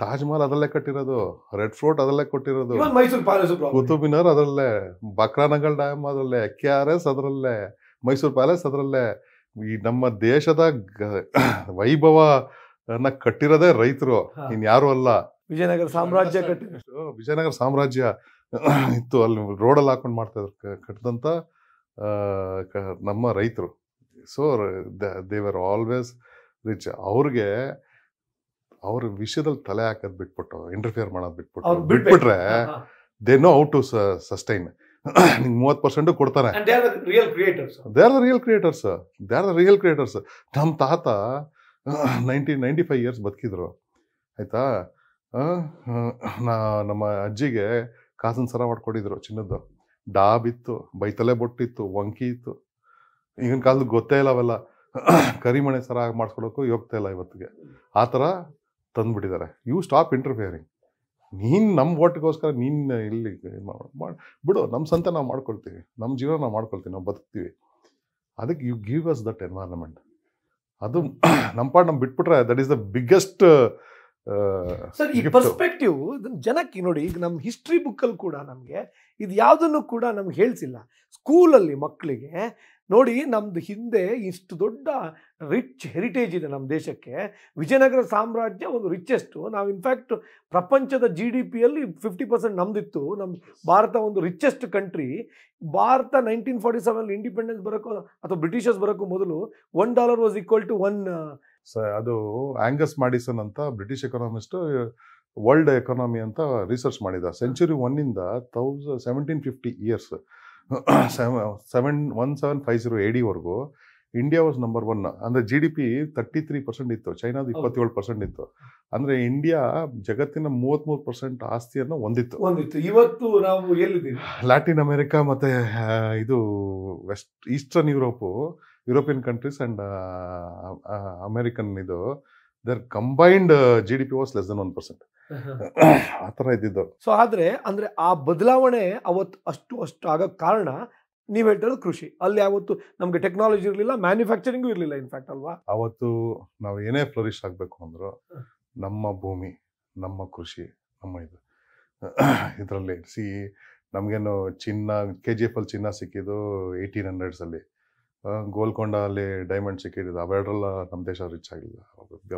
ತಾಜ್ ಮಹಲ್ ಅದರಲ್ಲೇ ಕಟ್ಟಿರೋದು ರೆಡ್ ಫೋರ್ಟ್ ಅದಲ್ಲೇ ಕೊಟ್ಟಿರೋದು ಮೈಸೂರು ಪ್ಯಾಲೇಸ್ ಕುತುಬ್ ಮಿನಾರ್ ಅದರಲ್ಲೇ ಬಕ್ರಾನಗಲ್ ಡ್ಯಾಮ್ ಅದರಲ್ಲೇ ಕೆ ಆರ್ ಎಸ್ ಅದರಲ್ಲೇ ಮೈಸೂರು ಪ್ಯಾಲೇಸ್ ಅದರಲ್ಲೇ ಈ ನಮ್ಮ ದೇಶದ ವೈಭವನ ಕಟ್ಟಿರೋದೇ ರೈತರು ಇನ್ಯಾರು ಅಲ್ಲ ವಿಜಯನಗರ ಸಾಮ್ರಾಜ್ಯ ಕಟ್ಟಿದ್ರು ವಿಜಯನಗರ ಸಾಮ್ರಾಜ್ಯ ಇತ್ತು ಅಲ್ಲಿ ರೋಡಲ್ಲಿ ಹಾಕೊಂಡು ಮಾಡ್ತಾಯಿದ್ರು ಕಟ್ಟಿದಂಥ ನಮ್ಮ ರೈತರು ಸೊ ದೇವರ್ ಆಲ್ವೇಸ್ ರಿಚ್ ಅವ್ರಿಗೆ ಅವ್ರ ವಿಷಯದಲ್ಲಿ ತಲೆ ಹಾಕೋದು ಬಿಟ್ಬಿಟ್ಟು ಇಂಟರ್ಫಿಯರ್ ಮಾಡೋದು ಬಿಟ್ಬಿಟ್ಟು ಬಿಟ್ಬಿಟ್ರೆ they know how to sustain ನಿಮ್ಗೆ ಮೂವತ್ತು ಪರ್ಸೆಂಟು ಕೊಡ್ತಾನೆ they are the real creators they are the real creators ನಮ್ಮ ತಾತ ನೈಂಟಿ ನೈಂಟಿ ಫೈವ್ ಇಯರ್ಸ್ ಬದುಕಿದ್ರು ಆಯಿತಾ ನಾ ನಮ್ಮ ಅಜ್ಜಿಗೆ ಕಾಸನ್ ಸರ ಮಾಡ್ಕೊಂಡಿದ್ರು ಚಿನ್ನದ್ದು ಡಾಬ್ ಇತ್ತು ಬೈತಲೆ ಬೊಟ್ಟಿತ್ತು ವಂಕಿ ಇತ್ತು ಈಗಿನ ಕಾಲದ ಗೊತ್ತೇ ಇಲ್ಲ ಅವೆಲ್ಲ ಕರಿಮಣೆ ಸರ ಮಾಡಿಸ್ಕೊಳಕ್ಕೂ ಯೋಗ್ತಾ ಇಲ್ಲ ಇವತ್ತಿಗೆ ಆ ಥರ ತಂದುಬಿಟ್ಟಿದ್ದಾರೆ ಯು ಸ್ಟಾಪ್ ಇಂಟರ್ಫಿಯರಿಂಗ್ ನೀನು ನಮ್ಮ ಓಟಿಗೋಸ್ಕರ ನೀನು ಇಲ್ಲಿ ಬಿಡು ನಮ್ಮ ಸಂತೆ ನಾವು ಮಾಡ್ಕೊಳ್ತೀವಿ ನಮ್ಮ ಜೀವನ ನಾವು ಮಾಡ್ಕೊಳ್ತೀವಿ ನಾವು ಬದುಕ್ತೀವಿ ಅದಕ್ಕೆ you give us that environment ಅದು ನಮ್ಮ ಪಾಡ್ ನಮ್ಮ ಬಿಟ್ಬಿಟ್ರೆ that is the biggest sir ಈ ಪರ್ಸ್ಪೆಕ್ಟಿವ್ ಜನಕ್ಕೆ ನೋಡಿ ಈಗ ನಮ್ಮ ಹಿಸ್ಟ್ರಿ ಬುಕ್ಕಲ್ಲಿ ಕೂಡ ನಮಗೆ ಇದು ಯಾವುದನ್ನು ಕೂಡ ನಮ್ಗೆ ಹೇಳಿಸಿಲ್ಲ ಸ್ಕೂಲಲ್ಲಿ ಮಕ್ಕಳಿಗೆ ನೋಡಿ ನಮ್ಮದು ಹಿಂದೆ ಇಷ್ಟು ದೊಡ್ಡ ರಿಚ್ ಹೆರಿಟೇಜ್ ಇದೆ ನಮ್ಮ ದೇಶಕ್ಕೆ ವಿಜಯನಗರ ಸಾಮ್ರಾಜ್ಯ ಒಂದು ರಿಚೆಸ್ಟು ನಾವು ಇನ್ಫ್ಯಾಕ್ಟ್ ಪ್ರಪಂಚದ ಜಿ ಡಿ ಪಿಯಲ್ಲಿ ಫಿಫ್ಟಿ ಪರ್ಸೆಂಟ್ ನಮ್ಮದಿತ್ತು ನಮ್ಮ ಭಾರತ ಒಂದು richest country Bharat nineteen forty seven independence ಬರೋಕ್ಕೂ ಅಥವಾ ಬ್ರಿಟಿಷರ್ಸ್ ಬರೋಕ್ಕೂ ಮೊದಲು one dollar was equal to one ಸ ಅದು ಆ್ಯಂಗಸ್ ಮಾಡಿಸನ್ ಅಂತ ಬ್ರಿಟಿಷ್ ಎಕನಾಮಿಸ್ಟು ವರ್ಲ್ಡ್ ಎಕನಾಮಿ ಅಂತ ರಿಸರ್ಚ್ ಮಾಡಿದ ಸೆಂಚುರಿ ಒನ್ನಿಂದ ತೌಸ seventeen fifty years seven one seven five zero ಡಿವರೆಗೂ ಇಂಡಿಯಾ ವಾಸ್ ನಂಬರ್ ಒನ್ ಅಂದರೆ G D P thirty three percent ಇತ್ತು ಚೈನಾದ ಇಪ್ಪತ್ತೇಳು ಪರ್ಸೆಂಟ್ ಇತ್ತು ಅಂದರೆ ಇಂಡಿಯಾ ಜಗತ್ತಿನ ಮೂವತ್ತ್ಮೂರು ಪರ್ಸೆಂಟ್ ಆಸ್ತಿಯನ್ನು ಹೊಂದಿತ್ತು ಹೊಂದಿತ್ತು ಇವತ್ತು ನಾವು ಎಲ್ಲಿದ್ದೀವಿ ಲ್ಯಾಟಿನ್ ಅಮೆರಿಕ ಮತ್ತು ಇದು west eastern Europe European countries and American ಇದು their combined G D P was less than one percent ಆ ಥರ ಇದ್ದಿದ್ದು ಸೊ ಆದರೆ ಅಂದರೆ ಆ ಬದಲಾವಣೆ ಅವತ್ತು ಅಷ್ಟು ಅಷ್ಟು ಆಗೋಕ್ಕೆ ಕಾರಣ ನೀವು ಹೇಳ್ತಿರೋದು ಕೃಷಿ ಅಲ್ಲಿ ಯಾವತ್ತು ನಮಗೆ ಟೆಕ್ನಾಲಜಿ ಇರಲಿಲ್ಲ ಮ್ಯಾನುಫ್ಯಾಕ್ಚರಿಂಗು ಇರಲಿಲ್ಲ ಇನ್ಫ್ಯಾಕ್ಟ್ ಅಲ್ವಾ ಅವತ್ತು ನಾವು ಏನೇ ಫ್ಲರಿಶ್ ಆಗಬೇಕು ಅಂದರೂ ನಮ್ಮ ಭೂಮಿ ನಮ್ಮ ಕೃಷಿ ನಮ್ಮ ಇದು ಇದರಲ್ಲಿ ಸಿ ನಮಗೇನು ಚಿನ್ನ ಕೆ ಜಿ ಎಫ್ ಅಲ್ಲಿ ಚಿನ್ನ ಸಿಕ್ಕಿದ್ದು ಏಯ್ಟೀನ್ ಹಂಡ್ರೆಡ್ಸಲ್ಲಿ ಗೋಲ್ಕೊಂಡ ಅಲ್ಲಿ ಡೈಮಂಡ್ ಸಿಕ್ಕಿರೋದು ಅವೆರಡರಲ್ಲ ನಮ್ಮ ದೇಶ ರಿಚ್ ಆಗಿಲ್ಲ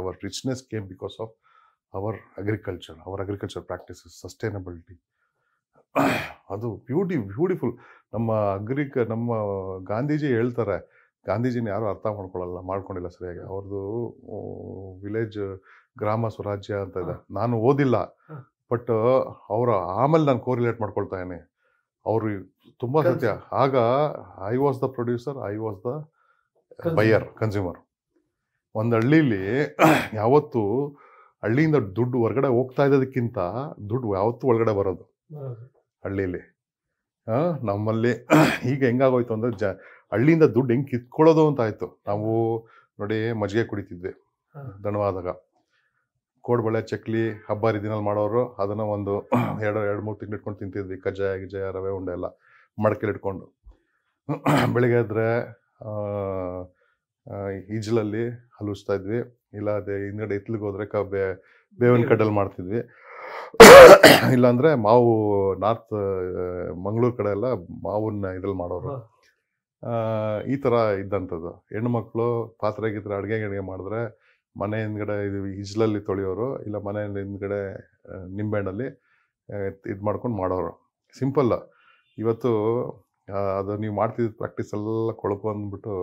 our richness came because of our agriculture our agriculture practices sustainability ಅದು ಬ್ಯೂಟಿ ಬ್ಯೂಟಿಫುಲ್ ನಮ್ಮ ಅಗ್ರಿಕ ನಮ್ಮ ಗಾಂಧೀಜಿ ಹೇಳ್ತಾರೆ ಗಾಂಧೀಜಿನ ಯಾರೂ ಅರ್ಥ ಮಾಡ್ಕೊಳ್ಳಲ್ಲ ಮಾಡ್ಕೊಂಡಿಲ್ಲ ಸರಿಯಾಗಿ ಅವ್ರದ್ದು ವಿಲೇಜ್ ಗ್ರಾಮ ಸ್ವರಾಜ್ಯ ಅಂತ ಇದೆ ನಾನು ಓದಿಲ್ಲ ಬಟ್ ಅವರ ಆಮೇಲೆ ನಾನು ಕೋರಿಲೇಟ್ ಮಾಡ್ಕೊಳ್ತಾ ಇದ್ದೀನಿ ಅವರು ತುಂಬ ಸತ್ಯ ಆಗ I was the producer I was the buyer consumer ಒಂದು ಹಳ್ಳಿಲಿ ಯಾವತ್ತು ಹಳ್ಳಿಯಿಂದ ದುಡ್ಡು ಹೊರಗಡೆ ಹೋಗ್ತಾ ಇದ್ದದಕ್ಕಿಂತ ದುಡ್ಡು ಯಾವತ್ತು ಒಳಗಡೆ ಬರೋದು ಹಳ್ಳಿಲಿ ನಮ್ಮಲ್ಲಿ ಈಗ ಹೆಂಗಾಗೋಯ್ತು ಅಂದ್ರೆ ಜ ಹಳ್ಳಿಯಿಂದ ದುಡ್ಡು ಹೆಂಗೆ ಕಿತ್ಕೊಳ್ಳೋದು ಅಂತ ಆಯ್ತು ನಾವು ನೋಡಿ ಮಜ್ಜಿಗೆ ಕುಡಿತಿದ್ದೆ ದಣವಾದಾಗ ಕೋಡ್ಬಳೆ ಚಕ್ಲಿ ಹಬ್ಬ ಹರಿದಿನಲ್ಲಿ ಮಾಡೋರು ಅದನ್ನು ಒಂದು ಎರಡು ಎರಡು ಮೂರು ತಿಂಗಳು ಇಟ್ಕೊಂಡು ತಿಂತಿದ್ವಿ ಕಜ್ಜಾಯ ಗಿಜಾಯ ರವೆ ಉಂಡೆ ಎಲ್ಲ ಮಡಕೆಲಿ ಇಟ್ಕೊಂಡು ಬೆಳಿಗ್ಗೆ ಆದರೆ ಈಜಲಲ್ಲಿ ಹಲುಸ್ತಾ ಇದ್ವಿ ಇಲ್ಲ ಅದೇ ಹಿಂದ್ಗಡೆ ಇತ್ಲಿಗೆ ಹೋದ್ರೆ ಕಬ್ಬೆ ಬೇವಿನ ಕಡ್ಡಲ್ಲಿ ಮಾಡ್ತಿದ್ವಿ ಇಲ್ಲಾಂದರೆ ಮಾವು ನಾರ್ತ್ ಮಂಗಳೂರು ಕಡೆ ಎಲ್ಲ ಮಾವನ್ನ ಇದ್ರಲ್ಲಿ ಮಾಡೋರು ಈ ಥರ ಇದ್ದಂಥದ್ದು ಹೆಣ್ಣು ಮಕ್ಕಳು ಗೀತ್ರೆ ಅಡುಗೆ ಮಾಡಿದ್ರೆ ಮನೆ ಹಿಂದ್ಗಡೆ ಇದು ಇಜ್ಲಲ್ಲಿ ತೊಳೆಯೋರು ಇಲ್ಲ ಮನೆ ಹಿಂದ್ಗಡೆ ನಿಂಬೆಹಣ್ಣಲ್ಲಿ ಇದು ಮಾಡ್ಕೊಂಡು ಮಾಡೋರು ಸಿಂಪಲ್ ಇವತ್ತು ಅದು ನೀವು ಮಾಡ್ತಿದ್ದ ಪ್ರಾಕ್ಟೀಸ್ ಎಲ್ಲ ಕೊಳಕು ಅಂದ್ಬಿಟ್ಟು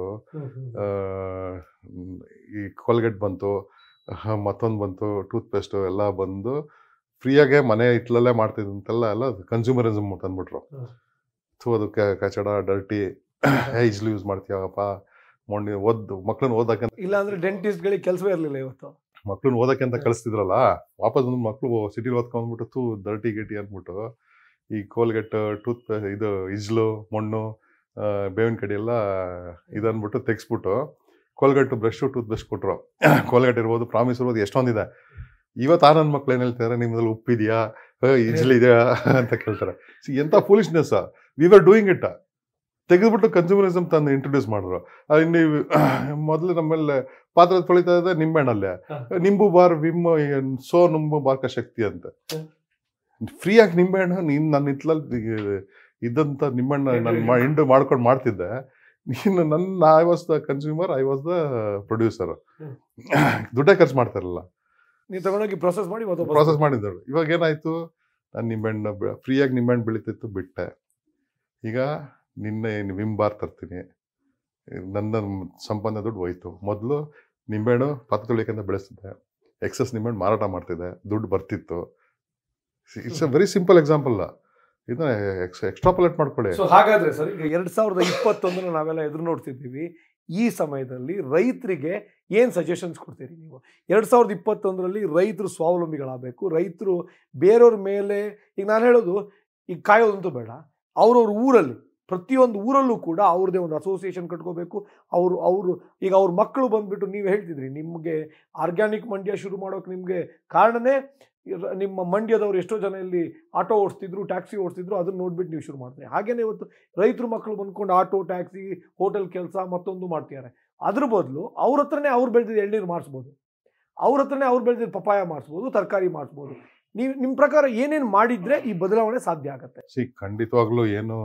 ಈ ಕೋಲ್ಗೇಟ್ ಬಂತು ಮತ್ತೊಂದು ಬಂತು ಟೂತ್ ಪೇಸ್ಟು ಎಲ್ಲ ಬಂದು ಫ್ರೀಯಾಗೆ ಮನೆ ಇಟ್ಲಲ್ಲೇ ಮಾಡ್ತಿದ್ದಂತೆಲ್ಲ ಎಲ್ಲ ಕನ್ಸ್ಯೂಮರಿಸಮ್ ತಂದ್ಬಿಟ್ರು ಸೊ ಅದು ಕಚಡ ಡರ್ಟಿ ಈಜ್ಲಿ ಯೂಸ್ ಮಾಡ್ತೀವಪ್ಪ ಮೊನ್ನೆ ಓದ್ದು ಮಕ್ಕಳನ್ನ ಓದಕ್ಕೆ ಇಲ್ಲ ಅಂದ್ರೆ ಡೆಂಟಿಸ್ಟ್ ಗಳಿಗೆ ಕೆಲಸವೇ ಇರಲಿಲ್ಲ ಇವತ್ತು ಮಕ್ಕಳನ್ನ ಓದಕ್ಕೆ ಅಂತ ಕಳಿಸ್ತಿದ್ರಲ್ಲ ವಾಪಸ್ ಬಂದು ಮಕ್ಕಳು ಸಿಟಿಲಿ ಓದ್ಕೊಂಡ್ಬಿಟ್ಟು ತೂ ದರ್ಟಿ ಗಟ್ಟಿ ಅಂದ್ಬಿಟ್ಟು ಈ ಕೋಲ್ಗೆಟ್ ಟೂತ್ ಇದು ಇಜ್ಲು ಮಣ್ಣು ಬೇವಿನ ಕಡೆ ಎಲ್ಲ ಇದನ್ಬಿಟ್ಟು ತೆಗ್ಸ್ಬಿಟ್ಟು ಕೋಲ್ಗಟ್ಟು ಬ್ರಷ್ ಟೂತ್ ಬ್ರಷ್ ಕೊಟ್ಟರು ಕೋಲ್ಗಟ್ ಇರ್ಬೋದು ಪ್ರಾಮಿಸ್ ಇರ್ಬೋದು ಎಷ್ಟೊಂದಿದೆ ಇವತ್ತು ಆ ನನ್ನ ಮಕ್ಳು ಏನು ಹೇಳ್ತಾರೆ ನಿಮ್ಮದ್ರಲ್ಲಿ ಉಪ್ಪಿದೆಯಾ ಇಜ್ಲಿದೆಯಾ ಅಂತ ಕೇಳ್ತಾರೆ ಎಂಥ foolishness we were doing it ತೆಗೆದುಬಿಟ್ಟು ಕನ್ಸ್ಯೂಮರಿಸಮ್ ತಂದು ಇಂಟ್ರೊಡ್ಯೂಸ್ ಮಾಡಿದ್ರು ಮೊದಲು ನಮ್ಮಲ್ಲಿ ಪಾತ್ರ ತೊಳಿತಾ ಇದ್ದ ನಿಂಬೆಣ್ಣಲ್ಲೇ ನಿಂಬು ಬಾರ್ ವಿಮ್ ಸೋ ನಿಂಬು ಬಾರ್ಕ ಶಕ್ತಿ ಅಂತ ಫ್ರೀ ಆಗಿ ನಿಂಬೆಹಣ್ಣು ನೀನು ನನ್ನ ಇತ್ಲಲ್ಲಿ ಇದ್ದಂಥ ನಿಂಬೆಣ್ಣ ನಾನು ಇಂಡು ಮಾಡ್ಕೊಂಡು ಮಾಡ್ತಿದ್ದೆ ನೀನು ನನ್ನ I was the consumer I was the producer ದುಡ್ಡೇ ಖರ್ಚು ಮಾಡ್ತಾರಲ್ಲ ನೀನು ತಗೊಂಡೋಗಿ ಪ್ರೊಸೆಸ್ ಮಾಡಿ ಪ್ರೊಸೆಸ್ ಮಾಡಿದ್ದಾಳು ಇವಾಗ ಏನಾಯಿತು ನಾನು ನಿಂಬೆಹಣ್ಣು ಫ್ರೀಯಾಗಿ ನಿಂಬೆಹಣ್ಣು ಬೆಳೀತಿತ್ತು ಬಿಟ್ಟೆ ಈಗ ನಿನ್ನೆ ವಿಮ್ ಬಾರ್ ತರ್ತೀನಿ ನನ್ನ ಸಂಪನ್ನ ದುಡ್ಡು ಹೋಯ್ತು ಮೊದಲು ನಿಂಬೆಹಣ್ಣು ಪತ್ ತೊಳಿಬೇಕಂತ ಬೆಳೆಸ್ತಿದ್ದೆ ಎಕ್ಸಸ್ ನಿಂಬೆಹಣ್ಣು ಮಾರಾಟ ಮಾಡ್ತಿದ್ದೆ ದುಡ್ಡು ಬರ್ತಿತ್ತು it's a very simple example ಇದನ್ನ ಎಕ್ಸ್ ಎಕ್ಸ್ಟ್ರಾಪುಲೇಟ್ ಮಾಡ್ಕೊಳ್ಳಿ ಸೊ ಹಾಗಾದರೆ ಸರ್ ಈಗ ಎರಡು ಸಾವಿರದ ಇಪ್ಪತ್ತೊಂದನ್ನು ನಾವೆಲ್ಲ ಎದುರು ನೋಡ್ತಿದ್ದೀವಿ ಈ ಸಮಯದಲ್ಲಿ ರೈತರಿಗೆ ಏನು ಸಜೆಷನ್ಸ್ ಕೊಡ್ತೀರಿ ನೀವು ಎರಡು ಸಾವಿರದ ಇಪ್ಪತ್ತೊಂದರಲ್ಲಿ ರೈತರು ಸ್ವಾವಲಂಬಿಗಳಾಗಬೇಕು ರೈತರು ಬೇರೆಯವ್ರ ಮೇಲೆ ಈಗ ನಾನು ಹೇಳೋದು ಈಗ ಕಾಯೋದಂತೂ ಬೇಡ ಅವ್ರವ್ರ ಊರಲ್ಲಿ ಪ್ರತಿಯೊಂದು ಊರಲ್ಲೂ ಕೂಡ ಅವ್ರದ್ದೇ ಒಂದು ಅಸೋಸಿಯೇಷನ್ ಕಟ್ಕೋಬೇಕು ಅವರು ಅವರು ಈಗ ಅವ್ರ ಮಕ್ಕಳು ಬಂದುಬಿಟ್ಟು ನೀವು ಹೇಳ್ತಿದ್ರಿ ನಿಮಗೆ ಆರ್ಗ್ಯಾನಿಕ್ ಮಂಡ್ಯ ಶುರು ಮಾಡೋಕೆ ನಿಮಗೆ ಕಾರಣನೇ ನಿಮ್ಮ ಮಂಡ್ಯದವ್ರು ಎಷ್ಟೋ ಜನ ಇಲ್ಲಿ ಆಟೋ ಓಡಿಸ್ತಿದ್ರು ಟ್ಯಾಕ್ಸಿ ಓಡಿಸ್ತಿದ್ರು ಅದನ್ನು ನೋಡ್ಬಿಟ್ಟು ನೀವು ಶುರು ಮಾಡ್ತೀರಿ ಹಾಗೇನೇ ಇವತ್ತು ರೈತರು ಮಕ್ಕಳು ಬಂದ್ಕೊಂಡು ಆಟೋ ಟ್ಯಾಕ್ಸಿ ಹೋಟೆಲ್ ಕೆಲಸ ಮತ್ತೊಂದು ಮಾಡ್ತಿದ್ದಾರೆ ಅದ್ರ ಬದಲು ಅವ್ರ ಹತ್ರನೇ ಅವ್ರು ಬೆಳೆದಿದ್ದು ಎಳ್ನೀರು ಮಾಡಿಸ್ಬೋದು ಅವ್ರ ಹತ್ರನೇ ಅವ್ರು ಬೆಳೆದಿದ್ದು ಪಪಾಯ ಮಾಡಿಸ್ಬೋದು ತರಕಾರಿ ಮಾಡಿಸ್ಬೋದು ನೀವು ನಿಮ್ಮ ಪ್ರಕಾರ ಏನೇನು ಮಾಡಿದ್ರೆ ಈ ಬದಲಾವಣೆ ಸಾಧ್ಯ ಆಗುತ್ತೆ ಸಿ ಖಂಡಿತವಾಗ್ಲೂ ಏನು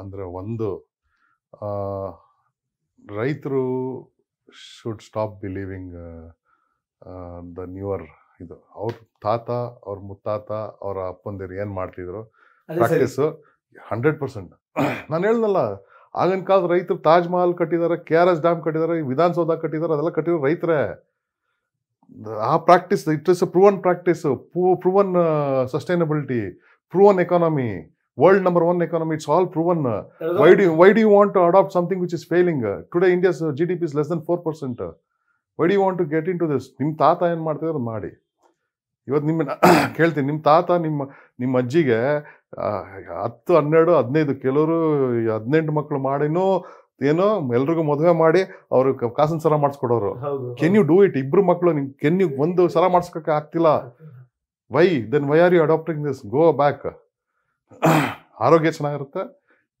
ಅಂದರೆ ಒಂದು ರೈತರು should stop believing the newer ಇದು ಅವ್ರ ತಾತ ಅವ್ರ ಮುತ್ತಾತ ಅವರ ಅಪ್ಪಂದಿರು ಏನು ಮಾಡ್ತಿದ್ರು ಪ್ರಾಕ್ಟೀಸು ಹಂಡ್ರೆಡ್ ಪರ್ಸೆಂಟ್ ನಾನು ಹೇಳ್ದಲ್ಲ ಆಗಿನ ಕಾಲದ ರೈತರು ತಾಜ್ ಮಹಲ್ ಕಟ್ಟಿದ್ದಾರೆ ಕೆ ಆರ್ ಎಸ್ ಡ್ಯಾಮ್ ಕಟ್ಟಿದ್ದಾರೆ ವಿಧಾನಸೌಧ ಕಟ್ಟಿದ್ದಾರೆ ಅದೆಲ್ಲ ಕಟ್ಟಿರೋ ರೈತರೇ ಆ practice it is proven practice proven sustainability proven economy world number one economy it's all proven why do why do you want to adopt something which is failing today India's G D P is less than four percent why do you want to get into this ನಿಮ್ಮ ತಾತ ಏನು ಮಾಡ್ತಿದ್ರು ಮಾಡಿ ಇವತ್ತು ನಿಮ್ಮ ಕೇಳ್ತೀನಿ ನಿಮ್ಮ ತಾತ ನಿಮ್ಮ ನಿಮ್ಮ ಅಜ್ಜಿಗೆ ಹತ್ತು ಹನ್ನೆರಡು ಹದಿನೈದು ಕೆಲವರು ಹದಿನೆಂಟು ಮಕ್ಕಳು ಮಾಡಿನೂ ಏನೋ ಎಲ್ರಿಗೂ ಮದುವೆ ಮಾಡಿ ಅವ್ರು ಕಾಸಿನ ಸಲ ಮಾಡಿಸ್ಕೊಡೋರು ಕೆನ್ ಯು ಡೂ ಇಟ್ ಇಬ್ರು ಮಕ್ಕಳು ನಿಮ್ ಕೆನ್ ಯು ಒಂದು ಸಲ ಮಾಡಿಸ್ಕೊಕ್ಕೆ ಆಗ್ತಿಲ್ಲ why then why are you adopting this go back ಆರೋಗ್ಯ ಚೆನ್ನಾಗಿರುತ್ತೆ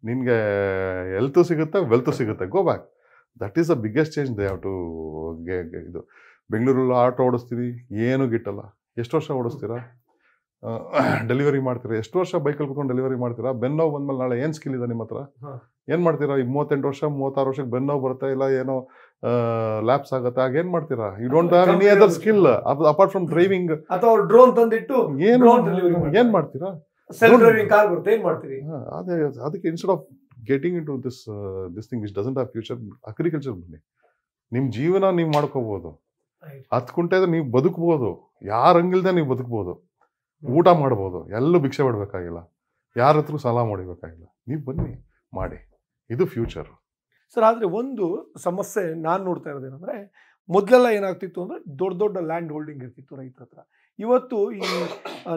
ನಿನ್ಗೆ ಹೆಲ್ತ್ ಸಿಗುತ್ತೆ ವೆಲ್ತು ಸಿಗುತ್ತೆ go back that is the biggest change they have to ಇದು ಬೆಂಗಳೂರಲ್ಲಿ ಆಟೋ ಓಡಿಸ್ತೀವಿ ಏನು ಗಿಟ್ಟಲ್ಲ ಎಷ್ಟು ವರ್ಷ ಓಡಿಸ್ತೀರಾ ಡೆಲಿವರಿ ಮಾಡ್ತೀರಾ ಎಷ್ಟು ವರ್ಷ ಬೈಕಲ್ಲಿ ಕುತ್ಕೊಂಡು ಡೆಲಿವರಿ ಮಾಡ್ತೀರಾ ಬೆನ್ನೋವು ಬಂದ್ಮೇಲೆ ನಾಳೆ ಏನು ಸ್ಕಿಲ್ ಇದೆ ನಿಮ್ಮ ಹತ್ರ ಏನು ಮಾಡ್ತೀರಾ ಈ ಮೂವತ್ತೆಂಟು ವರ್ಷ ಮೂವತ್ತಾರು ವರ್ಷಕ್ಕೆ ಬೆನ್ನೋವು ಬರುತ್ತಾ ಇಲ್ಲ ಏನೋ ಲ್ಯಾಪ್ಸ್ ಆಗುತ್ತೆ ಆಗ ಏನು ಮಾಡ್ತೀರಾ you don't have any other skill apart from driving ಅಥವಾ ಡ್ರೋನ್ ತಂದಿಟ್ಟು ಏನು ಏನು ಮಾಡ್ತೀರಾ ಸೆಲ್ಫ್ ಡ್ರೈವಿಂಗ್ ಕಾರ್ ಬರುತ್ತೆ ಏನು ಅದೇ ಅದಕ್ಕೆ instead of getting into this this thing which doesn't have future agriculture ಬನ್ನಿ ನಿಮ್ಮ ಜೀವನ ನೀವು ಮಾಡ್ಕೋಬೋದು ಹತ್ತು ನೀವು ಬದುಕ್ಬೋದು ಯಾರಂಗಿಲ್ದೆ ನೀವು ಬದುಕ್ಬೋದು ಊಟ ಮಾಡ್ಬೋದು ಎಲ್ಲೂ ಭಿಕ್ಷೆ ಬಿಡಬೇಕಾಗಿಲ್ಲ ಯಾರ ಹತ್ರ ಸಾಲ ಮಾಡಬೇಕಾಗಿಲ್ಲ ನೀವು ಬನ್ನಿ ಮಾಡಿ ಇದು ಫ್ಯೂಚರು ಸರ್ ಆದರೆ ಒಂದು ಸಮಸ್ಯೆ ನಾನು ನೋಡ್ತಾ ಇರೋದೇನಂದ್ರೆ ಮೊದಲೆಲ್ಲ ಏನಾಗ್ತಿತ್ತು ಅಂದರೆ ದೊಡ್ಡ ದೊಡ್ಡ ಲ್ಯಾಂಡ್ ಹೋಲ್ಡಿಂಗ್ ಇರ್ತಿತ್ತು ರೈತರ ಹತ್ರ ಇವತ್ತು ಈ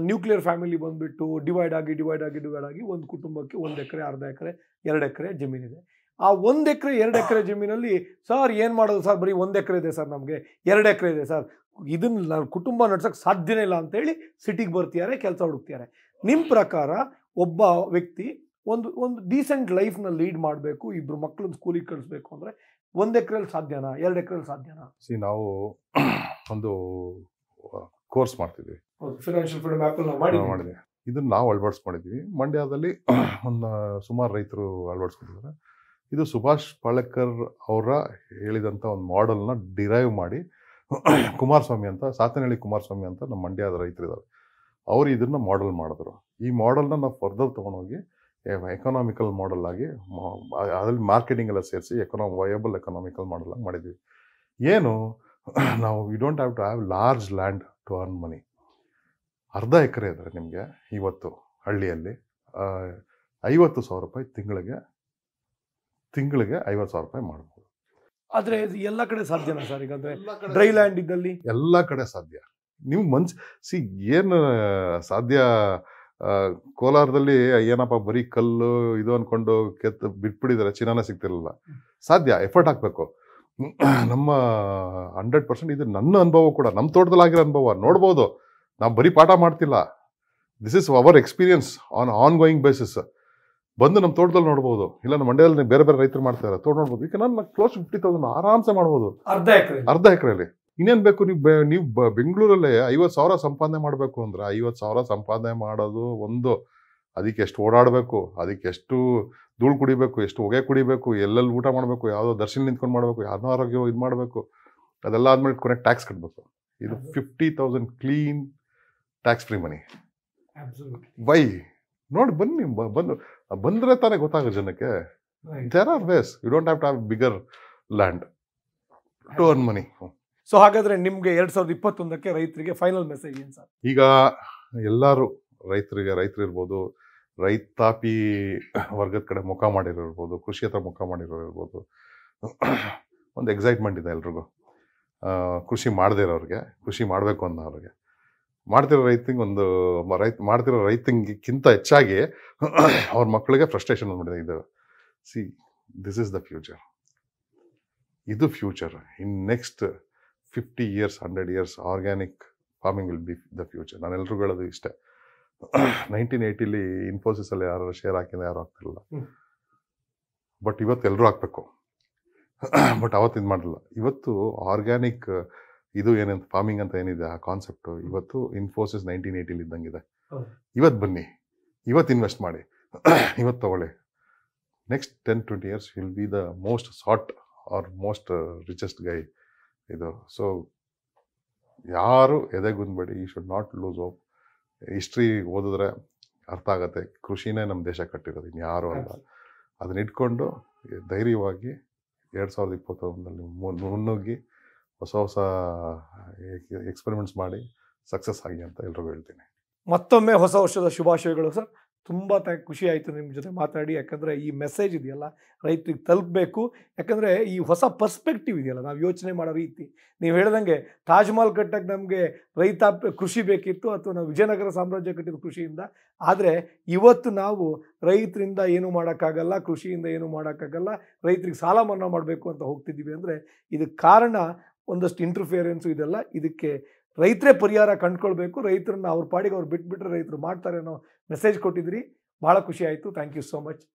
ನ್ಯೂಕ್ಲಿಯರ್ ಫ್ಯಾಮಿಲಿ ಬಂದುಬಿಟ್ಟು ಡಿವೈಡ್ ಆಗಿ ಡಿವೈಡ್ ಆಗಿ ಡಿವೈಡ್ ಆಗಿ ಒಂದು ಕುಟುಂಬಕ್ಕೆ ಒಂದು ಎಕರೆ ಅರ್ಧ ಎಕರೆ ಎರಡು ಎಕರೆ ಜಮೀನಿದೆ ಆ ಒಂದು ಎಕರೆ ಎರಡು ಎಕರೆ ಜಮೀನಲ್ಲಿ ಸರ್ ಏನು ಮಾಡೋದು ಸರ್ ಬರೀ ಒಂದು ಎಕರೆ ಇದೆ ಸರ್ ನಮಗೆ ಎರಡು ಎಕರೆ ಇದೆ ಸರ್ ಇದನ್ನ ಕುಟುಂಬ ನಡ್ಸೋಕ್ಕೆ ಸಾಧ್ಯನೇ ಇಲ್ಲ ಅಂತೇಳಿ ಸಿಟಿಗೆ ಬರ್ತಿದ್ದಾರೆ ಕೆಲಸ ಹುಡುಕ್ತಿದ್ದಾರೆ ನಿಮ್ಮ ಪ್ರಕಾರ ಒಬ್ಬ ವ್ಯಕ್ತಿ ಒಂದು ಒಂದು ಡೀಸೆಂಟ್ ಲೈಫ್ನ ಲೀಡ್ ಮಾಡಬೇಕು ಇಬ್ಬರು ಮಕ್ಕಳನ್ನ ಸ್ಕೂಲಿಗೆ ಕಳಿಸ್ಬೇಕು ಅಂದರೆ ಒಂದು ಎಕ್ರೆಯಲ್ಲಿ ಸಾಧ್ಯನಾ ಎರಡು ಎಕ್ರೆಯಲ್ಲಿ ಸಾಧ್ಯನಾ ಸಿ ನಾವು ಒಂದು ಕೋರ್ಸ್ ಮಾಡ್ತಿದ್ವಿ ಫಿನಾನ್ಷಿಯಲ್ ಫ್ರೀಡಮ್ ನಾವು ಮಾಡಿ ಮಾಡಿದ್ವಿ ಇದನ್ನು ನಾವು ಅಳವಡಿಸ್ಕೊಂಡಿದ್ವಿ ಮಂಡ್ಯದಲ್ಲಿ ಒಂದು ಸುಮಾರು ರೈತರು ಅಳವಡಿಸ್ಕೊಂಡಿದ್ದಾರೆ ಇದು ಸುಭಾಷ್ ಪಾಳೇಕರ್ ಅವರ ಹೇಳಿದಂಥ ಒಂದು ಮಾಡೆಲ್ನ ಡಿರೈವ್ ಮಾಡಿ ಕುಮಾರಸ್ವಾಮಿ ಅಂತ ಸಾತನಹಳ್ಳಿ ಕುಮಾರಸ್ವಾಮಿ ಅಂತ ನಮ್ಮ ಮಂಡ್ಯದ ಇದ್ದಾರೆ ಅವರು ಇದನ್ನು ಮಾಡೆಲ್ ಮಾಡಿದ್ರು ಈ ಮಾಡೆಲ್ನ ನಾವು ಫರ್ದರ್ ತೊಗೊಂಡೋಗಿ ಎಕನಾಮಿಕಲ್ ಮಾಡಲ್ ಆಗಿ ಅದರಲ್ಲಿ ಮಾರ್ಕೆಟಿಂಗ್ ಎಲ್ಲ ಸೇರಿಸಿ ಎಕನಾಮ್ ವಯಬಲ್ ಎಕನಾಮಿಕಲ್ ಮಾಡೆಲ್ ಆಗಿ ಮಾಡಿದ್ವಿ ಏನು ನಾವು we don't have to have large land to earn money ಅರ್ಧ ಎಕರೆ ಇದ್ದರೆ ನಿಮಗೆ ಇವತ್ತು ಹಳ್ಳಿಯಲ್ಲಿ ಐವತ್ತು ಸಾವಿರ ರೂಪಾಯಿ ತಿಂಗಳಿಗೆ ತಿಂಗಳಿಗೆ ಐವತ್ತು ಸಾವಿರ ರೂಪಾಯಿ ಮಾಡ್ಬೋದು ಆದ್ರೆ ಎಲ್ಲ ಕಡೆ ಸಾಧ್ಯನಾ ಸರ್ ಡ್ರೈ ಲ್ಯಾಂಡ್ ಇದ್ದಲ್ಲಿ ಎಲ್ಲ ಕಡೆ ಸಾಧ್ಯ ನೀವು ಮನ್ಸ್ ಸಿ ಏನು ಸಾಧ್ಯ ಕೋಲಾರದಲ್ಲಿ ಏನಪ್ಪ ಬರೀ ಕಲ್ಲು ಇದು ಅನ್ಕೊಂಡು ಕೆತ್ತ ಬಿಟ್ಬಿಟ್ಟಿದ್ದಾರೆ ಚಿನ್ನಾನ ಸಿಗ್ತಿರಲಿಲ್ಲ ಸಾಧ್ಯ ಎಫರ್ಟ್ ಹಾಕ್ಬೇಕು ನಮ್ಮ ಹಂಡ್ರೆಡ್ ಪರ್ಸೆಂಟ್ ಇದು ನನ್ನ ಅನುಭವ ಕೂಡ ನಮ್ಮ ತೋಟದಲ್ಲಿ ಆಗಿರೋ ಅನುಭವ ನೋಡ್ಬೋದು ನಾವು ಬರೀ ಪಾಠ ಮಾಡ್ತಿಲ್ಲ this is our experience on ongoing basis ಬಂದು ನಮ್ಮ ತೋಟದಲ್ಲಿ ನೋಡ್ಬೋದು ಇಲ್ಲ ನಮ್ಮ ಮಂಡ್ಯದಲ್ಲಿ ಬೇರೆ ಬೇರೆ ರೈತರು ಮಾಡ್ತಾರೆ ತೋಟ ನೋಡ್ಬೋದು ಈಗ ನಾನು ಕ್ಲೋಸ್ ಫಿಫ್ಟಿ ತೌಸಂಡ್ ಆರಾಮ್ಸೆ ಮಾಡ್ಬೋದು ಅರ್ಧ ಎಕರೆ ಅರ್ಧ ಎಕರೆಯಲ್ಲಿ ಇನ್ನೇನು ಬೇಕು ನೀವು ನೀವು ಬೆಂಗಳೂರಲ್ಲೇ ಐವತ್ತು ಸಾವಿರ ಸಂಪಾದನೆ ಮಾಡಬೇಕು ಅಂದ್ರೆ ಐವತ್ತು ಸಾವಿರ ಸಂಪಾದನೆ ಮಾಡೋದು ಒಂದು ಅದಕ್ಕೆ ಎಷ್ಟು ಓಡಾಡಬೇಕು ಅದಕ್ಕೆ ಎಷ್ಟು ಧೂಳು ಕುಡಿಬೇಕು ಎಷ್ಟು ಹೊಗೆ ಕುಡಿಬೇಕು ಎಲ್ಲೆಲ್ಲಿ ಊಟ ಮಾಡಬೇಕು ಯಾವುದೋ ದರ್ಶನ ನಿಂತ್ಕೊಂಡು ಮಾಡಬೇಕು ಯಾರನ್ನೋ ಆರೋಗ್ಯ ಇದು ಮಾಡಬೇಕು ಅದೆಲ್ಲ ಆದಮೇಲೆ ಕೊನೆಗೆ ಟ್ಯಾಕ್ಸ್ ಕಟ್ಬೇಕು ಇದು fifty thousand clean tax free money why ನೋಡಿ ಬನ್ನಿ ಬಂದು ಬಂದರೆ ತಾನೇ ಗೊತ್ತಾಗೋ ಜನಕ್ಕೆ there are ways you don't have to have bigger land to earn money so ಹಾಗಾದ್ರೆ ನಿಮಗೆ ಎರಡು ಸಾವಿರದ ಇಪ್ಪತ್ತೊಂದಕ್ಕೆ ರೈತರಿಗೆ ಫೈನಲ್ ಮೆಸೇಜ್ ಏನು ಸರ್ ಈಗ ಎಲ್ಲರೂ ರೈತರಿಗೆ ರೈತರು ಇರ್ಬೋದು ರೈತಾಪಿ ವರ್ಗದ ಕಡೆ ಮುಖ ಮಾಡಿರೋ ಇರ್ಬೋದು ಕೃಷಿ ಹತ್ರ ಮುಖ ಇರ್ಬೋದು ಒಂದು ಎಕ್ಸೈಟ್ಮೆಂಟ್ ಇದೆ ಎಲ್ರಿಗೂ ಕೃಷಿ ಮಾಡದೇ ಇರೋರಿಗೆ ಕೃಷಿ ಮಾಡಬೇಕು ಅನ್ನೋರಿಗೆ ಮಾಡ್ತಿರೋ ರೈತಿಂಗ್ ಒಂದು ರೈತ ಮಾಡ್ತಿರೋ ರೈತಿಂಗ್ಗಿಂತ ಹೆಚ್ಚಾಗಿ ಅವ್ರ ಮಕ್ಕಳಿಗೆ ಫ್ರಸ್ಟ್ರೇಷನ್ ಬಂದ್ಬಿಟ್ಟಿದೆ ಇದು see this is the future ಇದು future in next fifty years hundred years organic farming will be the future ನಾನು ಎಲ್ರಿಗೂ ಹೇಳೋದು ಇಷ್ಟೇ ನೈನ್ಟೀನ್ ಏಯ್ಟಿಲಿ ಅಲ್ಲಿ ಯಾರು ಶೇರ್ ಹಾಕಿದ ಯಾರು ಆಗ್ತಿರಲಿಲ್ಲ ಬಟ್ ಇವತ್ತು ಎಲ್ಲರೂ ಹಾಕ್ಬೇಕು ಬಟ್ ಅವತ್ತು ಇದು ಮಾಡಿಲ್ಲ ಇವತ್ತು ಆರ್ಗ್ಯಾನಿಕ್ ಇದು ಏನಂತ ಫಾರ್ಮಿಂಗ್ ಅಂತ ಏನಿದೆ ಆ ಕಾನ್ಸೆಪ್ಟು ಇವತ್ತು ಇನ್ಫೋಸಿಸ್ ನೈನ್ಟೀನ್ ಏಯ್ಟಿಲಿ ಇದ್ದಂಗಿದೆ ಇವತ್ತು ಬನ್ನಿ ಇವತ್ತು ಇನ್ವೆಸ್ಟ್ ಮಾಡಿ ಇವತ್ತು ತಗೊಳ್ಳಿ next ten twenty years will be the most sought or most richest guy ಇದು ಸೊ ಯಾರು ಎದೆಗುಂದ್ಬೇಡಿ you should not lose hope history ಓದಿದ್ರೆ ಅರ್ಥ ಆಗತ್ತೆ ಕೃಷಿನೇ ನಮ್ಮ ದೇಶ ಕಟ್ಟಿರೋದು ಇನ್ಯಾರು ಅಲ್ಲ ಅದನ್ನ ಇಟ್ಕೊಂಡು ಧೈರ್ಯವಾಗಿ ಎರಡು ಸಾವಿರದ ಇಪ್ಪತ್ತೊಂದರಲ್ಲಿ ಮುನ್ನುಗ್ಗಿ ಹೊಸ ಹೊಸ ಎಕ್ಸ್ಪೆರಿಮೆಂಟ್ಸ್ ಮಾಡಿ ಸಕ್ಸಸ್ ಆಗಿ ಅಂತ ಎಲ್ಲರಿಗೂ ಹೇಳ್ತೀನಿ ಮತ್ತೊಮ್ಮೆ ಹೊಸ ವರ್ಷದ ಶುಭಾಶಯಗಳು ಸರ್ ತುಂಬ ಖುಷಿ ಆಯಿತು ನಿಮ್ಮ ಜೊತೆ ಮಾತಾಡಿ ಯಾಕಂದರೆ ಈ ಮೆಸೇಜ್ ಇದೆಯಲ್ಲ ರೈತರಿಗೆ ತಲುಪಬೇಕು ಯಾಕಂದರೆ ಈ ಹೊಸ ಪರ್ಸ್ಪೆಕ್ಟಿವ್ ಇದೆಯಲ್ಲ ನಾವು ಯೋಚನೆ ಮಾಡೋ ರೀತಿ ನೀವು ಹೇಳ್ದಂಗೆ ತಾಜ್ಮಹಲ್ ಕಟ್ಟಕ್ಕೆ ನಮಗೆ ರೈತ ಕೃಷಿ ಬೇಕಿತ್ತು ಅಥವಾ ನಾವು ವಿಜಯನಗರ ಸಾಮ್ರಾಜ್ಯ ಕಟ್ಟಿದ ಕೃಷಿಯಿಂದ ಆದರೆ ಇವತ್ತು ನಾವು ರೈತರಿಂದ ಏನು ಮಾಡೋಕ್ಕಾಗಲ್ಲ ಕೃಷಿಯಿಂದ ಏನು ಮಾಡೋಕ್ಕಾಗಲ್ಲ ರೈತರಿಗೆ ಸಾಲ ಮನ್ನಾ ಮಾಡಬೇಕು ಅಂತ ಹೋಗ್ತಿದ್ದೀವಿ ಅಂದರೆ ಇದಕ್ಕೆ ಕಾರಣ ಒಂದಷ್ಟು ಇಂಟರ್ಫಿಯರೆನ್ಸು ಇದೆಲ್ಲ ಇದಕ್ಕೆ ರೈತರೇ ಪರಿಹಾರ ಕಂಡುಕೊಳ್ಬೇಕು ರೈತರನ್ನ ಅವ್ರ ಪಾಡಿಗೆ ಅವ್ರು ಬಿಟ್ಬಿಟ್ರೆ ರೈತರು ಮಾಡ್ತಾರೆ ಅನ್ನೋ ಮೆಸೇಜ್ ಕೊಟ್ಟಿದ್ರಿ ಭಾಳ ಖುಷಿ ಆಯಿತು ಥ್ಯಾಂಕ್ ಯು ಸೋ ಮಚ್